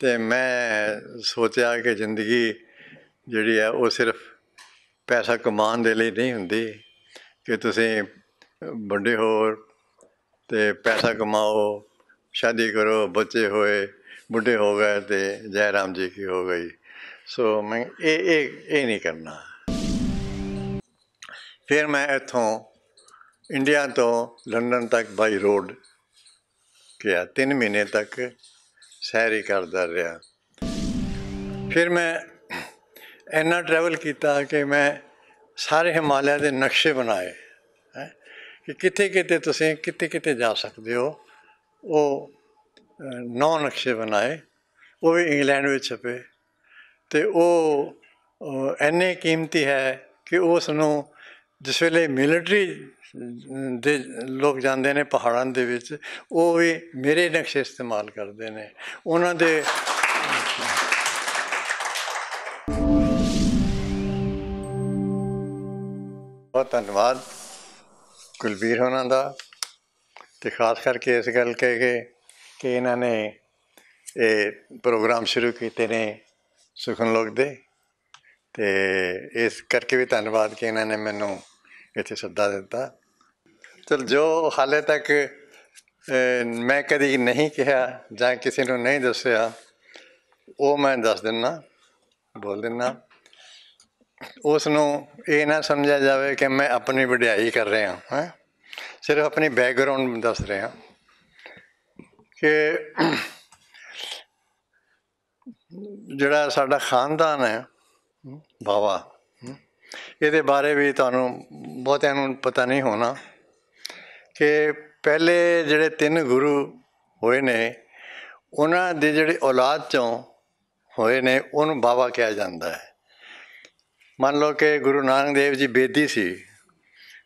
ਤੇ ਮੈਂ ਸੋਚਿਆ ਕਿ ਜ਼ਿੰਦਗੀ ਜਿਹੜੀ ਹੈ ਉਹ ਸਿਰਫ ਪੈਸਾ ਕਮਾਉਣ ਦੇ ਲਈ ਨਹੀਂ ਹੁੰਦੀ ਕਿ ਤੁਸੀਂ ਵੱਡੇ ਹੋ ਤੇ ਪੈਸਾ ਕਮਾਓ ਸ਼ਾਦੀ ਕਰੋ ਬੱਚੇ ਹੋਏ ਬੁੱਢੇ ਹੋ ਗਏ ਤੇ ਜੈ ਰਾਮ ਜੀ ਕੀ ਹੋ ਗਈ ਸੋ ਮੈਂ ਇਹ ਇਹ ਇਹ ਨਹੀਂ ਕਰਨਾ ਫਿਰ ਮੈਂ ਇੱਥੋਂ ਇੰਡੀਆ ਤੋਂ ਲੰਡਨ ਤੱਕ ਬਾਈ ਰੋਡ ਗਿਆ 3 ਮਹੀਨੇ ਤੱਕ ਹੀ ਕਰਦਾ ਰਿਹਾ ਫਿਰ ਮੈਂ ਇੰਨਾ ਟਰੈਵਲ ਕੀਤਾ ਕਿ ਮੈਂ ਸਾਰੇ ਹਿਮਾਲਿਆ ਦੇ ਨਕਸ਼ੇ ਬਣਾਏ ਕਿ ਕਿੱਥੇ ਕਿੱਥੇ ਤੁਸੀਂ ਕਿੱਥੇ ਕਿੱਥੇ ਜਾ ਸਕਦੇ ਹੋ ਉਹ ਨੌ ਨਕਸ਼ੇ ਬਣਾਏ ਉਹ ਵੀ ਇੰਗਲੈਂਡ ਵਿੱਚ ਛਪੇ ਤੇ ਉਹ ਐਨੇ ਕੀਮਤੀ ਹੈ ਕਿ ਉਸ ਨੂੰ ਜਿਸ ਵੇਲੇ ਮਿਲਟਰੀ ਦੇ ਲੋਕ ਜਾਂਦੇ ਨੇ ਪਹਾੜਾਂ ਦੇ ਵਿੱਚ ਉਹ ਵੀ ਮੇਰੇ ਨਕਸ਼ੇ ਇਸਤੇਮਾਲ ਕਰਦੇ ਨੇ ਉਹਨਾਂ ਦੇ ਬਹੁਤ ਧੰਨਵਾਦ ਕੁਲਵੀਰ ਹੋਣਾ ਦਾ ਤੇ ਖਾਸ ਕਰਕੇ ਇਸ ਗੱਲ ਕਹਿ ਕੇ ਕਿ ਇਹਨਾਂ ਨੇ ਇਹ ਪ੍ਰੋਗਰਾਮ ਸ਼ੁਰੂ ਕੀਤੇ ਨੇ ਸੁਖਨ ਲੋਕ ਦੇ ਤੇ ਇਸ ਕਰਕੇ ਵੀ ਧੰਨਵਾਦ ਕਿ ਇਹਨਾਂ ਨੇ ਮੈਨੂੰ ਇੱਥੇ ਸੱਦਾ ਦਿੱਤਾ ਚਲ ਜੋ ਹਾਲੇ ਤੱਕ ਮੈਂ ਕਦੀ ਨਹੀਂ ਕਿਹਾ ਜਾਂ ਕਿਸੇ ਨੂੰ ਨਹੀਂ ਦੱਸਿਆ ਉਹ ਮੈਂ ਦੱਸ ਦਿੰਨਾ ਬੋਲ ਦਿੰਨਾ ਉਸ ਨੂੰ ਇਹ ਨਾ ਸਮਝਿਆ ਜਾਵੇ ਕਿ ਮੈਂ ਆਪਣੀ ਵਡਿਆਈ ਕਰ ਰਿਹਾ ਹਾਂ ਸਿਰਫ ਆਪਣੀ ਬੈਕਗ੍ਰਾਉਂਡ ਦੱਸ ਰਿਹਾ ਕਿ ਜਿਹੜਾ ਸਾਡਾ ਖਾਨਦਾਨ ਹੈ ਬਾਵਾ ਇਹਦੇ ਬਾਰੇ ਵੀ ਤੁਹਾਨੂੰ ਬਹੁਤਿਆਂ ਨੂੰ ਪਤਾ ਨਹੀਂ ਹੋਣਾ ਕਿ ਪਹਿਲੇ ਜਿਹੜੇ ਤਿੰਨ ਗੁਰੂ ਹੋਏ ਨੇ ਉਹਨਾਂ ਦੇ ਜਿਹੜੇ ਔਲਾਦ ਚੋਂ ਹੋਏ ਨੇ ਉਹਨੂੰ ਬਾਬਾ ਕਿਹਾ ਜਾਂਦਾ ਹੈ ਮੰਨ ਲਓ ਕਿ ਗੁਰੂ ਨਾਨਕ ਦੇਵ ਜੀ ਬੇਦੀ ਸੀ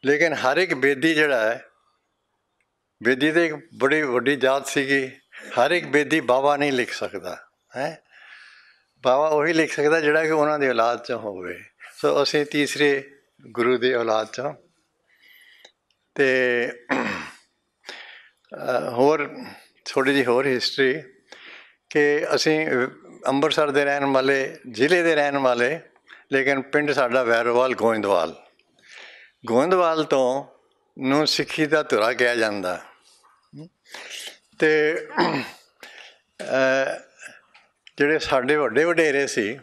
ਲੇਕਿਨ ਹਰ ਇੱਕ ਬੇਦੀ ਜਿਹੜਾ ਹੈ ਬੇਦੀ ਤੇ ਇੱਕ ਬੜੀ ਵੱਡੀ ਜਾਤ ਸੀਗੀ ਹਰ ਇੱਕ ਬੇਦੀ ਬਾਬਾ ਨਹੀਂ ਲਿਖ ਸਕਦਾ ਹੈ ਬਾਬਾ ਉਹੀ ਲਿਖ ਸਕਦਾ ਜਿਹੜਾ ਕਿ ਉਹਨਾਂ ਦੇ ਔਲਾਦ ਚੋਂ ਹੋਵੇ ਸੋ ਅਸੀਂ ਤੀਸਰੇ ਗੁਰੂ ਦੇ ਔਲਾਦ ਚੋਂ ਤੇ ਹੋਰ ਥੋੜੀ ਜੀ ਹੋਰ ਹਿਸਟਰੀ ਕਿ ਅਸੀਂ ਅੰਮ੍ਰਿਤਸਰ ਦੇ ਰਹਿਣ ਵਾਲੇ ਜ਼ਿਲ੍ਹੇ ਦੇ ਰਹਿਣ ਵਾਲੇ ਲੇਕਿਨ ਪਿੰਡ ਸਾਡਾ ਵੈਰੋਵਾਲ ਗੋਇੰਦਵਾਲ ਗੋਇੰਦਵਾਲ ਤੋਂ ਨੂੰ ਸਿੱਖੀ ਦਾ ਧੁਰਾ ਕਿਹਾ ਜਾਂਦਾ ਤੇ ਜਿਹੜੇ ਸਾਡੇ ਵੱਡੇ ਵਡੇਰੇ ਸੀ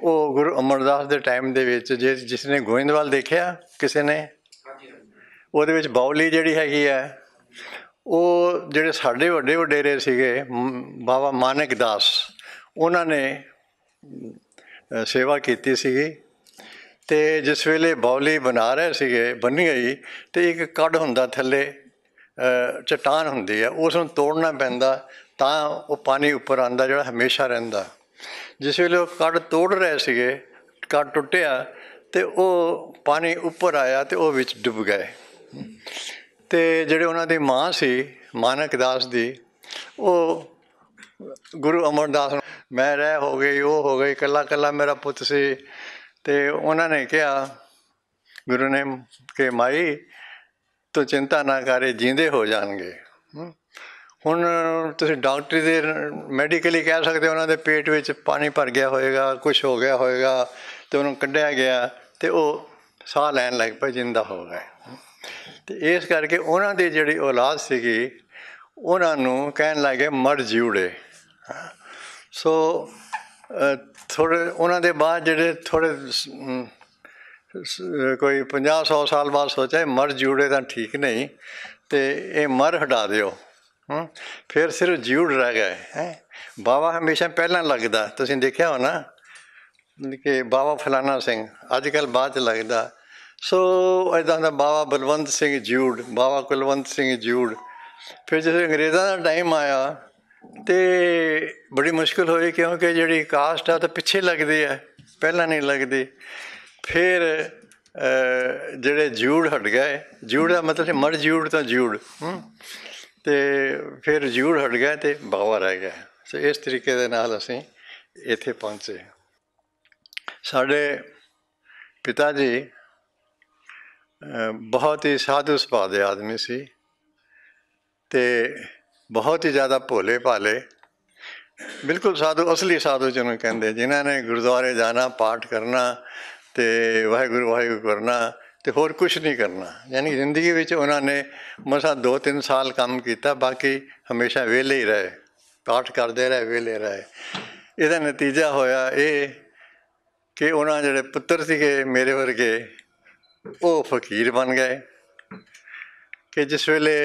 ਉਹ ਗੁਰੂ ਅਮਰਦਾਸ ਦੇ ਟਾਈਮ ਦੇ ਵਿੱਚ ਜਿਸ ਜਿਸ ਨੇ ਗੋਇੰਦਵਾਲ ਦੇਖਿਆ ਕਿਸੇ ਨੇ ਉਹਦੇ ਵਿੱਚ ਬੌਲੀ ਜਿਹੜੀ ਹੈਗੀ ਹੈ ਉਹ ਜਿਹੜੇ ਸਾਡੇ ਵੱਡੇ ਵਡੇਰੇ ਸੀਗੇ ਬਾਬਾ ਮਾਨਕ ਦਾਸ ਉਹਨਾਂ ਨੇ ਸੇਵਾ ਕੀਤੀ ਸੀਗੀ ਤੇ ਜਿਸ ਵੇਲੇ ਬੌਲੀ ਬਣਾ ਰਹੇ ਸੀਗੇ ਬਣੀ ਗਈ ਤੇ ਇੱਕ ਕੱਢ ਹੁੰਦਾ ਥੱਲੇ ਚਟਾਨ ਹੁੰਦੀ ਹੈ ਉਸ ਨੂੰ ਤੋੜਨਾ ਪੈਂਦਾ ਤਾਂ ਉਹ ਪਾਣੀ ਉੱਪਰ ਆਂਦਾ ਜਿਹੜਾ ਹਮੇਸ਼ਾ ਰਹਿੰਦਾ ਜਿਸ ਵੇਲੇ ਉਹ ਕੱਢ ਤੋੜ ਰਹੇ ਸੀਗੇ ਕੱਢ ਟੁੱਟਿਆ ਤੇ ਉਹ ਪਾਣੀ ਉੱਪਰ ਆਇਆ ਤੇ ਉਹ ਵਿੱਚ ਡੁੱਬ ਗਏ ਤੇ ਜਿਹੜੇ ਉਹਨਾਂ ਦੀ ਮਾਂ ਸੀ ਮਾਨਕ ਦਾਸ ਦੀ ਉਹ ਗੁਰੂ ਅਮਰਦਾਸ ਮੈਂ ਰਹਿ ਹੋ ਗਈ ਉਹ ਹੋ ਗਈ ਕੱਲਾ ਕੱਲਾ ਮੇਰਾ ਪੁੱਤ ਸੀ ਤੇ ਉਹਨਾਂ ਨੇ ਕਿਹਾ ਗੁਰੂ ਨੇ ਕਿ ਮਾਈ ਤੂੰ ਚਿੰਤਾ ਨਾ ਕਰੇ ਜਿੰਦੇ ਹੋ ਜਾਣਗੇ ਹੁਣ ਤੁਸੀਂ ਡਾਕਟਰੀ ਦੇ ਮੈਡੀਕਲੀ ਕਹਿ ਸਕਦੇ ਉਹਨਾਂ ਦੇ ਪੇਟ ਵਿੱਚ ਪਾਣੀ ਭਰ ਗਿਆ ਹੋਵੇਗਾ ਕੁਝ ਹੋ ਗਿਆ ਹੋਵੇਗਾ ਤੇ ਉਹਨੂੰ ਕੱਢਿਆ ਗਿਆ ਤੇ ਉਹ ਸਾਹ ਲੈਣ ਲੱਗ ਪਿਆ ਜਿੰਦਾ ਹੋ ਗਿਆ ਤੇ ਇਸ ਕਰਕੇ ਉਹਨਾਂ ਦੇ ਜਿਹੜੀ ਔਲਾਦ ਸੀਗੀ ਉਹਨਾਂ ਨੂੰ ਕਹਿਣ ਲੱਗੇ ਮਰ ਜਿਉੜੇ ਸੋ ਥੋੜੇ ਉਹਨਾਂ ਦੇ ਬਾਅਦ ਜਿਹੜੇ ਥੋੜੇ ਕੋਈ 50 100 ਸਾਲ ਬਾਅਦ ਸੋਚਿਆ ਮਰ ਜਿਉੜੇ ਤਾਂ ਠੀਕ ਨਹੀਂ ਤੇ ਇਹ ਮਰ ਹਟਾ ਦਿਓ ਫਿਰ ਸਿਰਫ ਜਿਉੜ ਰਹਿ ਗਏ ਹੈ ਬਾਵਾ ਹਮੇਸ਼ਾ ਪਹਿਲਾਂ ਲੱਗਦਾ ਤੁਸੀਂ ਦੇਖਿਆ ਹੋਣਾ ਕਿ ਬਾਵਾ ਫਲਾਣਾ ਸਿੰਘ ਅੱਜ ਕੱਲ ਬਾਅਦ ਲੱਗਦਾ ਸੋ ਇਦਾਂ ਦਾ ਬਾਵਾ ਬਲਵੰਤ ਸਿੰਘ ਜੂੜ ਬਾਵਾ ਕੁਲਵੰਤ ਸਿੰਘ ਜੂੜ ਫਿਰ ਜਦੋਂ ਅੰਗਰੇਜ਼ਾਂ ਦਾ ਟਾਈਮ ਆਇਆ ਤੇ ਬੜੀ ਮੁਸ਼ਕਲ ਹੋਈ ਕਿਉਂਕਿ ਜਿਹੜੀ ਕਾਸਟ ਆ ਤਾਂ ਪਿੱਛੇ ਲੱਗਦੀ ਆ ਪਹਿਲਾਂ ਨਹੀਂ ਲੱਗਦੀ ਫਿਰ ਜਿਹੜੇ ਜੂੜ ਹਟ ਗਏ ਜੂੜ ਦਾ ਮਤਲਬ ਮਰ ਜੂੜ ਤਾਂ ਜੂੜ ਤੇ ਫਿਰ ਜੂੜ ਹਟ ਗਏ ਤੇ ਬਾਵਾ ਰਹਿ ਗਿਆ ਸੋ ਇਸ ਤਰੀਕੇ ਦੇ ਨਾਲ ਅਸੀਂ ਇੱਥੇ ਪਹੁੰਚੇ ਸਾਡੇ ਪਿਤਾ ਜੀ ਬਹੁਤ ਹੀ ਸਾਧੂ ਸੁਭਾਅ ਦੇ ਆਦਮੀ ਸੀ ਤੇ ਬਹੁਤ ਹੀ ਜ਼ਿਆਦਾ ਭੋਲੇ ਭਾਲੇ ਬਿਲਕੁਲ ਸਾਧੂ ਅਸਲੀ ਸਾਧੂ ਜਿਹਨੂੰ ਕਹਿੰਦੇ ਜਿਨ੍ਹਾਂ ਨੇ ਗੁਰਦੁਆਰੇ ਜਾਣਾ ਪਾਠ ਕਰਨਾ ਤੇ ਵਾਹਿਗੁਰੂ ਵਾਹਿਗੁਰੂ ਕਰਨਾ ਤੇ ਹੋਰ ਕੁਝ ਨਹੀਂ ਕਰਨਾ ਯਾਨੀ ਜ਼ਿੰਦਗੀ ਵਿੱਚ ਉਹਨਾਂ ਨੇ ਮਸਾ 2-3 ਸਾਲ ਕੰਮ ਕੀਤਾ ਬਾਕੀ ਹਮੇਸ਼ਾ ਵਿਹਲੇ ਹੀ ਰਹੇ ਪਾਠ ਕਰਦੇ ਰਹੇ ਵਿਹਲੇ ਰਹੇ ਇਹਦਾ ਨਤੀਜਾ ਹੋਇਆ ਇਹ ਕਿ ਉਹਨਾਂ ਜਿਹੜੇ ਪੁੱਤਰ ਸੀਗੇ ਮੇਰੇ ਵਰਗੇ ਉਹ ਫਕੀਰ ਬਣ ਗਏ ਕਿ ਜਿਸ ਵੇਲੇ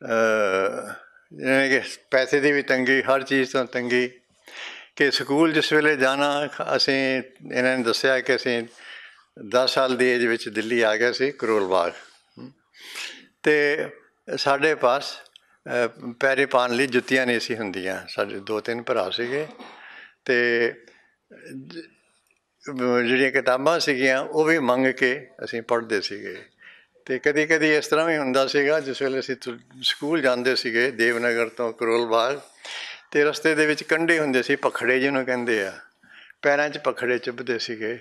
ਜਿਵੇਂ ਕਿ ਪੈਸੇ ਦੀ ਵੀ ਤੰਗੀ ਹਰ ਚੀਜ਼ ਤੋਂ ਤੰਗੀ ਕਿ ਸਕੂਲ ਜਿਸ ਵੇਲੇ ਜਾਣਾ ਅਸੀਂ ਇਹਨਾਂ ਨੇ ਦੱਸਿਆ ਕਿ ਅਸੀਂ 10 ਸਾਲ ਦੀ ਏਜ ਵਿੱਚ ਦਿੱਲੀ ਆ ਗਏ ਸੀ ਕਰੋਲ ਬਾਗ ਤੇ ਸਾਡੇ ਪਾਸ ਪੈਰੇ ਪਾਣ ਲਈ ਜੁੱਤੀਆਂ ਨਹੀਂ ਸੀ ਹੁੰਦੀਆਂ ਸਾਡੇ ਦੋ ਤਿੰਨ ਭਰਾ ਸੀਗੇ ਤੇ ਜਿਹੜੀਆਂ ਕਿਤਾਬਾਂ ਸੀਗੀਆਂ ਉਹ ਵੀ ਮੰਗ ਕੇ ਅਸੀਂ ਪੜ੍ਹਦੇ ਸੀਗੇ ਤੇ ਕਦੀ ਕਦੀ ਇਸ ਤਰ੍ਹਾਂ ਵੀ ਹੁੰਦਾ ਸੀਗਾ ਜਿਸ ਵੇਲੇ ਅਸੀਂ ਸਕੂਲ ਜਾਂਦੇ ਸੀਗੇ ਦੇਵਨਗਰ ਤੋਂ ਕਰੋਲ ਬਾਗ ਤੇ ਰਸਤੇ ਦੇ ਵਿੱਚ ਕੰਡੇ ਹੁੰਦੇ ਸੀ ਪਖੜੇ ਜਿਹਨੂੰ ਕਹਿੰਦੇ ਆ ਪੈਰਾਂ 'ਚ ਪਖੜੇ ਚੁੱਭਦੇ ਸੀਗੇ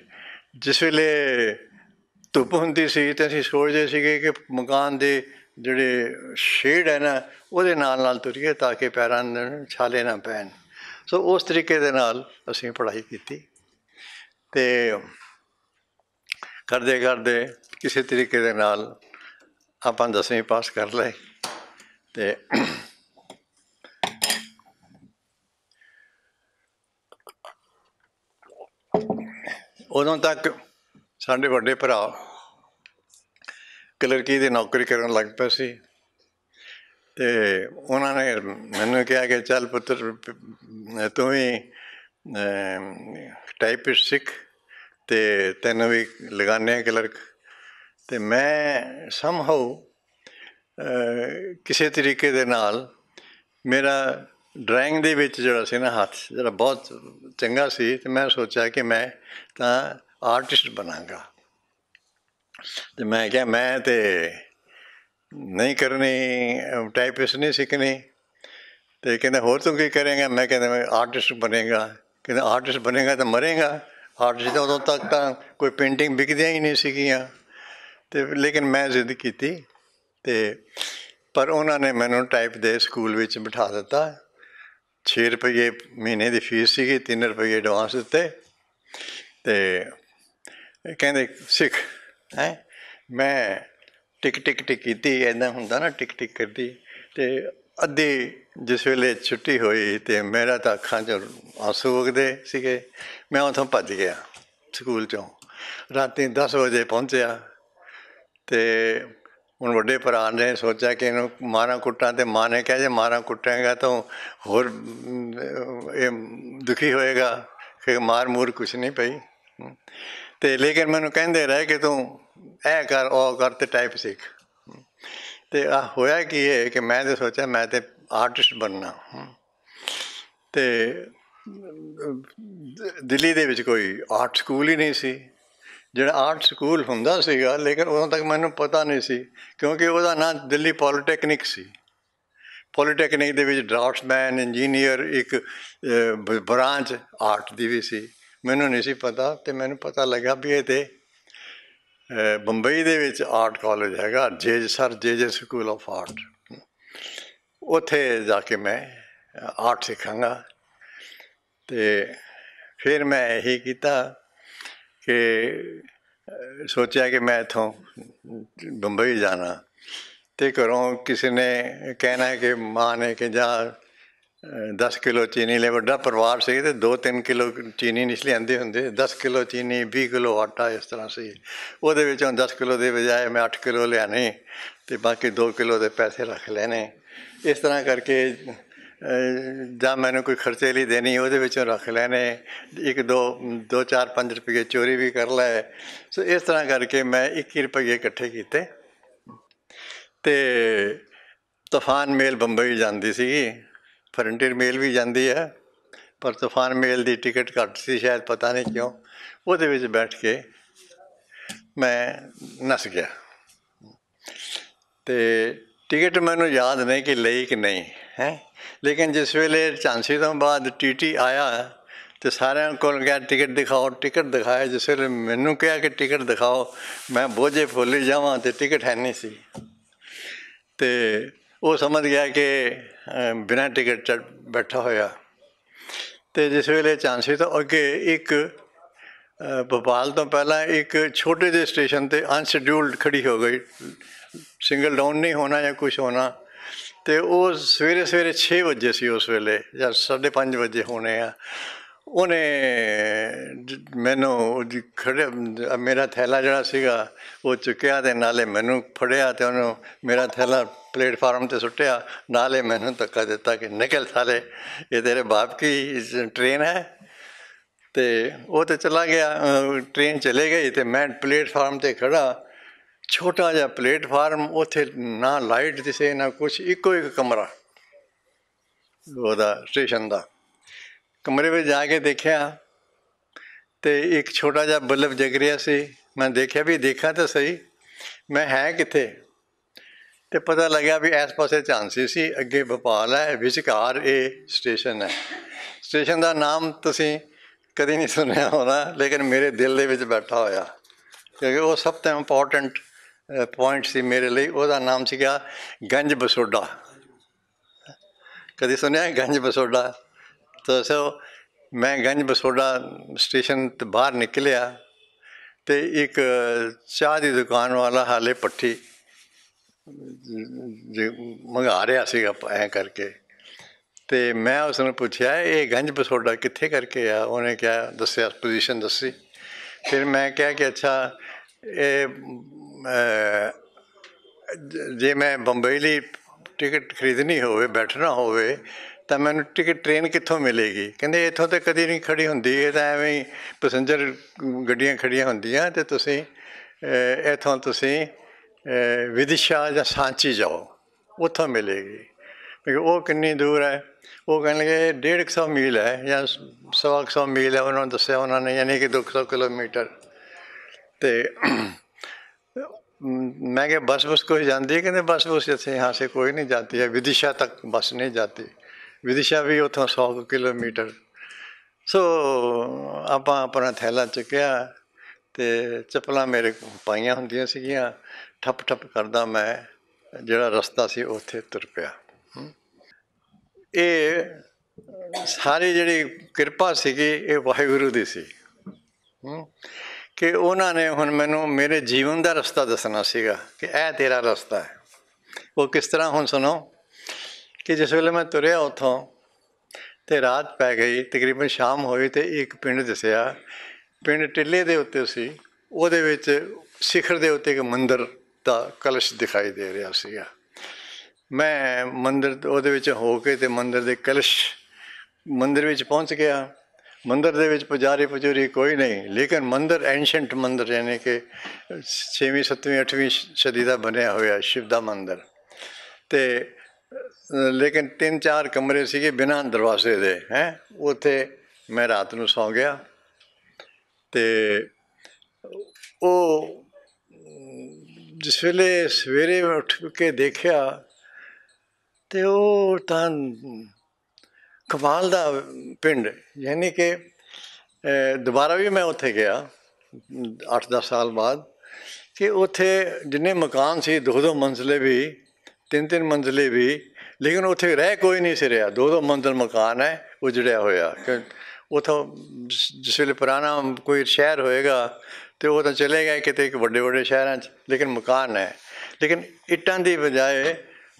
ਜਿਸ ਵੇਲੇ ਧੁੱਪ ਹੁੰਦੀ ਸੀ ਤੇ ਅਸੀਂ ਸੋਚਦੇ ਸੀਗੇ ਕਿ ਮਕਾਨ ਦੇ ਜਿਹੜੇ ਸ਼ੇਡ ਹੈ ਨਾ ਉਹਦੇ ਨਾਲ ਨਾਲ ਤੁਰੀਏ ਤਾਂ ਕਿ ਪੈਰਾਂ ਨੂੰ ਛਾਲੇ ਨਾ ਪੈਣ ਸੋ ਉਸ ਤਰੀਕੇ ਦੇ ਨਾਲ ਅਸੀਂ ਪੜ੍ਹਾਈ ਕੀਤੀ ਤੇ ਕਰਦੇ ਕਰਦੇ ਕਿਸੇ ਤਰੀਕੇ ਦੇ ਨਾਲ ਆਪਾਂ 10ਵੀਂ ਪਾਸ ਕਰ ਲਏ ਤੇ ਉਦੋਂ ਤੱਕ ਸਾਡੇ ਵੱਡੇ ਭਰਾ ਕਲਰਕੀ ਦੀ ਨੌਕਰੀ ਕਰਨ ਲੱਗ ਪਏ ਸੀ ਤੇ ਉਹਨਾਂ ਨੇ ਮੈਨੂੰ ਕਿਹਾ ਕਿ ਚੱਲ ਪੁੱਤਰ ਤੂੰ ਵੀ ਟਾਈਪਿਸਟ ਸਿੱਖ ਤੇ ਤੈਨੂੰ ਵੀ ਲਗਾਣੇ ਆ ਕਲਰਕ ਤੇ ਮੈਂ ਸਮ ਹਾਉ ਕਿਸੇ ਤਰੀਕੇ ਦੇ ਨਾਲ ਮੇਰਾ ਡਰਾਇੰਗ ਦੇ ਵਿੱਚ ਜਿਹੜਾ ਸੀ ਨਾ ਹੱਥ ਜਿਹੜਾ ਬਹੁਤ ਚੰਗਾ ਸੀ ਤੇ ਮੈਂ ਸੋਚਿਆ ਕਿ ਮੈਂ ਤਾਂ ਆਰਟਿਸਟ ਬਣਾਂਗਾ ਤੇ ਮੈਂ ਕਿਹਾ ਮੈਂ ਤੇ ਨਹੀਂ ਕਰਨੀ ਟਾਈਪਿਸ ਨਹੀਂ ਸਿੱਖਣੀ ਤੇ ਕਹਿੰਦੇ ਹੋਰ ਤੂੰ ਕੀ ਕਰੇਗਾ ਮੈਂ ਕਹਿੰਦਾ ਮੈਂ ਆਰਟਿਸਟ ਬਣੇਗਾ ਕਹਿੰਦਾ ਆਰਟਿਸਟ ਬਣੇਗਾ ਤਾਂ ਮਰੇਗਾ ਔਰ ਜਦੋਂ ਉਦੋਂ ਤੱਕ ਤਾਂ ਕੋਈ ਪੇਂਟਿੰਗ ਵਿਕਦੀਆਂ ਹੀ ਨਹੀਂ ਸੀਗੀਆਂ ਤੇ ਲੇਕਿਨ ਮੈਂ ਜ਼ਿੱਦ ਕੀਤੀ ਤੇ ਪਰ ਉਹਨਾਂ ਨੇ ਮੈਨੂੰ ਟਾਈਪ ਦੇ ਸਕੂਲ ਵਿੱਚ ਬਿਠਾ ਦਿੱਤਾ 6 ਰੁਪਏ ਮਹੀਨੇ ਦੀ ਫੀਸ ਸੀਗੀ 3 ਰੁਪਏ ਐਡਵਾਂਸ ਦਿੱਤੇ ਤੇ ਕਹਿੰਦੇ ਸਿੱਖ ਹੈ ਮੈਂ ਟਿਕ ਟਿਕ ਟਿਕ ਕੀਤੀ ਐਦਾਂ ਹੁੰਦਾ ਨਾ ਟਿਕ ਟਿਕ ਕਰਦੀ ਤੇ ਅੱਧੇ ਜਿਸ ਵੇਲੇ ਛੁੱਟੀ ਹੋਈ ਤੇ ਮੇਰਾ ਤਾਂ ਅੱਖਾਂ 'ਚ ਆਸੂ ਵਗਦੇ ਸੀਗੇ ਮੈਂ ਉਥੋਂ ਭੱਜ ਗਿਆ ਸਕੂਲ ਚੋਂ ਰਾਤੀ 10 ਵਜੇ ਪਹੁੰਚਿਆ ਤੇ ਹੁਣ ਵੱਡੇ ਭਰਾ ਨੇ ਸੋਚਿਆ ਕਿ ਇਹਨੂੰ ਮਾਰਾਂ ਕੁੱਟਾਂ ਤੇ ਮਾਂ ਨੇ ਕਿਹਾ ਜੇ ਮਾਰਾਂ ਕੁੱਟਾਂਗਾ ਤਾਂ ਹੋਰ ਇਹ ਦੁਖੀ ਹੋਏਗਾ ਕਿ ਮਾਰ ਮੂਰ ਕੁਛ ਨਹੀਂ ਪਈ ਤੇ ਲੇਕਿਨ ਮੈਨੂੰ ਕਹਿੰਦੇ ਰਹੇ ਕਿ ਤੂੰ ਇਹ ਕਰ ਉਹ ਕਰ ਤੇ ਟਾਈਪ ਸਿੱਖ ਤੇ ਆ ਹੋਇਆ ਕੀ ਹੈ ਕਿ ਮੈਂ ਤੇ ਸੋਚਿਆ ਮੈਂ ਤੇ ਆਰਟਿਸਟ ਬਣਨਾ ਤੇ ਦਿੱਲੀ ਦੇ ਵਿੱਚ ਕੋਈ ਆਰਟ ਸਕੂਲ ਹੀ ਨਹੀਂ ਸੀ ਜਿਹੜਾ ਆਰਟ ਸਕੂਲ ਹੁੰਦਾ ਸੀਗਾ ਲੇਕਿਨ ਉਦੋਂ ਤੱਕ ਮੈਨੂੰ ਪਤਾ ਨਹੀਂ ਸੀ ਕਿਉਂਕਿ ਉਹਦਾ ਨਾਂ ਦਿੱਲੀ ਪੋਲੀਟੈਕਨਿਕ ਸੀ ਪੋਲੀਟੈਕਨਿਕ ਦੇ ਵਿੱਚ ਡਰਾਫਟਸਮੈਨ ਇੰਜੀਨੀਅਰ ਇੱਕ ਬ੍ਰਾਂਚ ਆਰਟ ਦੀ ਵੀ ਸੀ ਮੈਨੂੰ ਨਹੀਂ ਸੀ ਪਤਾ ਤੇ ਮੈਨੂੰ ਪਤਾ ਲੱਗਾ ਵੀ ਇਹ ਤੇ ਬੰਬਈ ਦੇ ਵਿੱਚ ਆਰਟ ਕਾਲਜ ਹੈਗਾ JJ sir JJ school of art ਉੱਥੇ ਜਾ ਕੇ ਮੈਂ ਆਰਟ ਸਿੱਖਾਂਗਾ ਤੇ ਫਿਰ ਮੈਂ ਇਹੀ ਕੀਤਾ ਕਿ ਸੋਚਿਆ ਕਿ ਮੈਂ ਇਥੋਂ ਬੰਬਈ ਜਾਣਾ ਤੇ ਘਰੋਂ ਕਿਸੇ ਨੇ ਕਹਿਣਾ ਕਿ ਮਾਂ ਨੇ ਕਿ ਜਾ 10 ਕਿਲੋ ਚੀਨੀ ਲੈ ਵੱਡਾ ਪਰਿਵਾਰ ਸੀ ਤੇ 2-3 ਕਿਲੋ ਚੀਨੀ ਨਹੀਂ ਆਂਦੇ ਹੁੰਦੇ 10 ਕਿਲੋ ਚੀਨੀ 20 ਕਿਲੋ ਆਟਾ ਇਸ ਤਰ੍ਹਾਂ ਸੀ ਉਹਦੇ ਵਿੱਚੋਂ 10 ਕਿਲੋ ਦੇ ਬਜਾਏ ਮੈਂ 8 ਕਿਲੋ ਲਿਆਣੇ ਤੇ ਬਾਕੀ 2 ਕਿਲੋ ਦੇ ਪੈਸੇ ਰੱਖ ਲੈਣੇ ਇਸ ਤਰ੍ਹਾਂ ਕਰਕੇ ਜਾਂ ਮੈਨੂੰ ਕੋਈ ਖਰਚੇ ਲਈ ਦੇਣੀ ਉਹਦੇ ਵਿੱਚੋਂ ਰੱਖ ਲੈਣੇ ਇੱਕ ਦੋ ਦੋ ਚਾਰ ਪੰਜ ਰੁਪਏ ਚੋਰੀ ਵੀ ਕਰ ਲਏ ਸੋ ਇਸ ਤਰ੍ਹਾਂ ਕਰਕੇ ਮੈਂ 21 ਰੁਪਏ ਇਕੱਠੇ ਕੀਤੇ ਤੇ ਤੂਫਾਨ ਮੇਲ ਬੰਬਈ ਜਾਂਦੀ ਸੀ ਫਰੰਟੀਅਰ ਮੇਲ ਵੀ ਜਾਂਦੀ ਹੈ ਪਰ ਤੂਫਾਨ ਮੇਲ ਦੀ ਟਿਕਟ ਘੱਟ ਸੀ ਸ਼ਾਇਦ ਪਤਾ ਨਹੀਂ ਕਿਉਂ ਉਹਦੇ ਵਿੱਚ ਬੈਠ ਕੇ ਮੈਂ ਨਸ ਗਿਆ ਤੇ ਟਿਕਟ ਮੈਨੂੰ ਯਾਦ ਨਹੀਂ ਕਿ ਲਈ ਕਿ ਨਹੀਂ ਹੈ ਲੇਕਿਨ ਜਿਸ ਵੇਲੇ ਝਾਂਸੀ ਤੋਂ ਬਾਅਦ ਟੀਟੀ ਆਇਆ ਤੇ ਸਾਰਿਆਂ ਕੋਲ ਗਿਆ ਟਿਕਟ ਦਿਖਾਓ ਟਿਕਟ ਦਿਖਾਇਆ ਜਿਸ ਵੇਲੇ ਮੈਨੂੰ ਕਿਹਾ ਕਿ ਟਿਕਟ ਦਿਖਾਓ ਮੈਂ ਬੋਝੇ ਫੁੱਲੇ ਜਾਵਾਂ ਤੇ ਟਿਕਟ ਹੈ ਨਹੀਂ ਸੀ ਤੇ ਉਹ ਸਮਝ ਗਿਆ ਕਿ ਬਿਨਾਂ ਟਿਕਟ ਚੜ ਬੈਠਾ ਹੋਇਆ ਤੇ ਜਿਸ ਵੇਲੇ ਝਾਂਸੀ ਤੋਂ ਅੱਗੇ ਇੱਕ ਭੋਪਾਲ ਤੋਂ ਪਹਿਲਾਂ ਇੱਕ ਛੋਟੇ ਜਿਹੇ ਸਟੇਸ਼ਨ ਤੇ ਅਨਸ਼ਡਿਊਲਡ ਖੜੀ ਹੋ ਗਈ ਸਿੰਗਲ ਡਾਊਨ ਨਹੀਂ ਹੋਣਾ ਜਾਂ ਕੁਝ ਹੋਣਾ ਤੇ ਉਹ ਸਵੇਰੇ ਸਵੇਰੇ 6 ਵਜੇ ਸੀ ਉਸ ਵੇਲੇ ਜਾਂ 5:30 ਵਜੇ ਹੋਣੇ ਆ ਉਹਨੇ ਮੈਨੂੰ ਖੜਾ ਮੇਰਾ ਥੈਲਾ ਜਿਹੜਾ ਸੀਗਾ ਉਹ ਚੁੱਕਿਆ ਤੇ ਨਾਲੇ ਮੈਨੂੰ ਫੜਿਆ ਤੇ ਉਹਨੂੰ ਮੇਰਾ ਥੈਲਾ ਪਲੇਟਫਾਰਮ ਤੇ ਸੁੱਟਿਆ ਨਾਲੇ ਮੈਨੂੰ ਧੱਕਾ ਦਿੱਤਾ ਕਿ ਨਿਕਲ ਸਾਲੇ ਇਹ ਤੇਰੇ ਬਾਪ ਕੀ ਟ੍ਰੇਨ ਹੈ ਤੇ ਉਹ ਤੇ ਚਲਾ ਗਿਆ ਟ੍ਰੇਨ ਚਲੇ ਗਈ ਤੇ ਮੈਂ ਪਲੇਟਫਾਰਮ ਤੇ ਖੜਾ ਛੋਟਾ ਜਿਹਾ ਪਲੇਟਫਾਰਮ ਉੱਥੇ ਨਾ ਲਾਈਟ ਦਿਸੇ ਨਾ ਕੁਝ ਇੱਕੋ ਇੱਕ ਕਮਰਾ ਉਹਦਾ ਸਟੇਸ਼ਨ ਦਾ ਕਮਰੇ ਵਿੱਚ ਜਾ ਕੇ ਦੇਖਿਆ ਤੇ ਇੱਕ ਛੋਟਾ ਜਿਹਾ ਬਲਬ ਜਗ ਰਿਹਾ ਸੀ ਮੈਂ ਦੇਖਿਆ ਵੀ ਦੇਖਾ ਤਾਂ ਸਹੀ ਮੈਂ ਹੈ ਕਿੱਥੇ ਤੇ ਪਤਾ ਲੱਗਿਆ ਵੀ ਇਸ ਪਾਸੇ ਚਾਂਸੀ ਸੀ ਅੱਗੇ ਭੋਪਾਲ ਹੈ ਵਿਚਕਾਰ ਇਹ ਸਟੇਸ਼ਨ ਹੈ ਸਟੇਸ਼ਨ ਦਾ ਨਾਮ ਤੁਸੀਂ ਕਦੀ ਨਹੀਂ ਸੁਣਿਆ ਹੋਣਾ ਲੇਕਿਨ ਮੇਰੇ ਦਿਲ ਦੇ ਵਿੱਚ ਬੈਠਾ ਹੋਇਆ ਕਿਉਂਕਿ ਉਹ ਸਭ ਤੋਂ ਇੰਪੋਰਟੈਂਟ ਪੁਆਇੰਟ ਸੀ ਮੇਰੇ ਲਈ ਉਹਦਾ ਨਾਮ ਸੀਗਾ ਗੰਜ ਬਸੋਡਾ ਕਦੀ ਸੁਣਿਆ ਗੰਜ ਬਸੋਡਾ ਤਾਂ ਸੋ ਮੈਂ ਗੰਜ ਬਸੋਡਾ ਸਟੇਸ਼ਨ ਤੋਂ ਬਾਹਰ ਨਿਕਲਿਆ ਤੇ ਇੱਕ ਚਾਹ ਦੀ ਦੁਕਾਨ ਵਾਲਾ ਹਾਲੇ ਪੱਠੀ ਜੇ ਮੰਗਾ ਰਿਹਾ ਸੀਗਾ ਐ ਕਰਕੇ ਤੇ ਮੈਂ ਉਸ ਨੂੰ ਪੁੱਛਿਆ ਇਹ ਗੰਜ ਬਸੋਡਾ ਕਿੱਥੇ ਕਰਕੇ ਆ ਉਹਨੇ ਕਿਹਾ ਦੱਸਿਆ ਪੋਜੀਸ਼ਨ ਦੱਸੀ ਫਿਰ ਮੈਂ ਕਿਹਾ ਕਿ ਅੱਛਾ ਇਹ ਜੇ ਮੈਂ ਬੰਬਈ ਲਈ ਟਿਕਟ ਖਰੀਦਣੀ ਹੋਵੇ ਬੈਠਣਾ ਹੋਵੇ ਤਾਂ ਮੈਨੂੰ ਟਿਕਟ ਟ੍ਰੇਨ ਕਿੱਥੋਂ ਮਿਲੇਗੀ ਕਹਿੰਦੇ ਇੱਥੋਂ ਤੇ ਕਦੀ ਨਹੀਂ ਖੜੀ ਹੁੰਦੀ ਇਹ ਤਾਂ ਐਵੇਂ ਹੀ ਗੱਡੀਆਂ ਖੜੀਆਂ ਹੁੰਦੀਆਂ ਤੇ ਤੁਸੀਂ ਇੱਥੋਂ ਤੁਸੀਂ ਵਿਦਿਸ਼ਾ ਜਾਂ ਸਾਂਚੀ ਜਾਓ ਉੱਥੋਂ ਮਿਲੇਗੀ ਕਿ ਉਹ ਕਿੰਨੀ ਦੂਰ ਹੈ ਉਹ ਕਹਿੰਨ ਲਗੇ 150 ਮੀਲ ਹੈ ਜਾਂ 100 ਮੀਲ ਹੈ ਉਹਨਾਂ ਨੂੰ ਦੱਸਿਆ ਉਹਨਾਂ ਨੇ ਯਾਨੀ ਕਿ 200 ਕਿਲੋਮੀਟਰ ਤੇ ਕਿ ਬਸ ਬਸ ਕੋਈ ਜਾਂਦੀ ਹੈ ਕਿ ਨਹੀਂ ਬਸ ਬਸ ਇੱਥੇ ਹਾਂ ਸੇ ਕੋਈ ਨਹੀਂ ਜਾਂਦੀ ਹੈ ਵਿਦਿਸ਼ਾ ਤੱਕ ਬਸ ਨਹੀਂ ਜਾਂਦੀ ਵਿਦਿਸ਼ਾ ਵੀ ਉਥੋਂ 100 ਕਿਲੋਮੀਟਰ ਸੋ ਆਪਾਂ ਆਪਣਾ ਥੈਲਾ ਚੁੱਕਿਆ ਤੇ ਚਪਲਾ ਮੇਰੇ ਪਾਈਆਂ ਹੁੰਦੀਆਂ ਸੀਗੀਆਂ ਠੱਪ ਠੱਪ ਕਰਦਾ ਮੈਂ ਜਿਹੜਾ ਰਸਤਾ ਸੀ ਉੱਥੇ ਤੁਰ ਪਿਆ ਇਹ ਸਾਰੀ ਜਿਹੜੀ ਕਿਰਪਾ ਸੀਗੀ ਇਹ ਵਾਹਿਗੁਰੂ ਦੀ ਸੀ ਕਿ ਉਹਨਾਂ ਨੇ ਹੁਣ ਮੈਨੂੰ ਮੇਰੇ ਜੀਵਨ ਦਾ ਰਸਤਾ ਦੱਸਣਾ ਸੀਗਾ ਕਿ ਇਹ ਤੇਰਾ ਰਸਤਾ ਹੈ ਉਹ ਕਿਸ ਤਰ੍ਹਾਂ ਹੁਣ ਸੁਣੋ ਕਿ ਜਿਸ ਵੇਲੇ ਮੈਂ ਤੁਰਿਆ ਉਥੋਂ ਤੇ ਰਾਤ ਪੈ ਗਈ ਤਕਰੀਬਨ ਸ਼ਾਮ ਹੋਈ ਤੇ ਇੱਕ ਪਿੰਡ ਦਿਸਿਆ ਪਿੰਡ ਟਿੱਲੇ ਦੇ ਉੱਤੇ ਸੀ ਉਹਦੇ ਵਿੱਚ ਸਿਖਰ ਦੇ ਉੱਤੇ ਇੱਕ ਮੰਦਿਰ ਦਾ ਕਲਸ਼ ਦਿਖਾਈ ਦੇ ਰਿਹਾ ਸੀਗਾ ਮੈਂ ਮੰਦਿਰ ਉਹਦੇ ਵਿੱਚ ਹੋ ਕੇ ਤੇ ਮੰਦਿਰ ਦੇ ਕਲਸ਼ ਮੰਦਿਰ ਵਿੱਚ ਪਹੁੰਚ ਗਿਆ ਮੰਦਰ ਦੇ ਵਿੱਚ ਪੁਜਾਰੀ ਪੁਜੂਰੀ ਕੋਈ ਨਹੀਂ ਲੇਕਿਨ ਮੰਦਰ ਐਂਸ਼ੀਐਂਟ ਮੰਦਰ ਯਾਨੀ ਕਿ 6ਵੀਂ 7ਵੀਂ 8ਵੀਂ ਸਦੀ ਦਾ ਬਣਿਆ ਹੋਇਆ ਸ਼ਿਵ ਦਾ ਮੰਦਰ ਤੇ ਲੇਕਿਨ ਤਿੰਨ ਚਾਰ ਕਮਰੇ ਸੀਗੇ ਬਿਨਾਂ ਦਰਵਾਜ਼ੇ ਦੇ ਹੈ ਉੱਥੇ ਮੈਂ ਰਾਤ ਨੂੰ ਸੌਂ ਗਿਆ ਤੇ ਉਹ ਜਿਸ ਵੇਲੇ ਸਵੇਰੇ ਉੱਠ ਕੇ ਦੇਖਿਆ ਤੇ ਉਹ ਤਾਂ ਕਮਾਲ ਦਾ ਪਿੰਡ ਯਾਨੀ ਕਿ ਦੁਬਾਰਾ ਵੀ ਮੈਂ ਉੱਥੇ ਗਿਆ 8-10 ਸਾਲ ਬਾਅਦ ਕਿ ਉੱਥੇ ਜਿੰਨੇ ਮਕਾਨ ਸੀ ਦੋ ਦੋ ਮੰਜ਼ਲੇ ਵੀ ਤਿੰਨ ਤਿੰਨ ਮੰਜ਼ਲੇ ਵੀ ਲੇਕਿਨ ਉੱਥੇ ਰਹਿ ਕੋਈ ਨਹੀਂ ਸੀ ਰਿਹਾ ਦੋ ਦੋ ਮੰਜ਼ਲ ਮਕਾਨ ਹੈ ਉਜੜਿਆ ਹੋਇਆ ਕਿ ਉਥੋਂ ਜਿਸ ਵੇਲੇ ਪੁਰਾਣਾ ਕੋਈ ਸ਼ਹਿਰ ਹੋਏਗਾ ਤੇ ਉਹ ਤਾਂ ਚਲੇ ਗਏ ਕਿਤੇ ਇੱਕ ਵੱਡੇ ਵੱਡੇ ਸ਼ਹਿਰਾਂ 'ਚ ਲੇਕਿਨ ਮਕਾਨ ਹੈ ਲੇਕਿਨ ਇੱਟਾਂ ਦੀ ਬਜਾਏ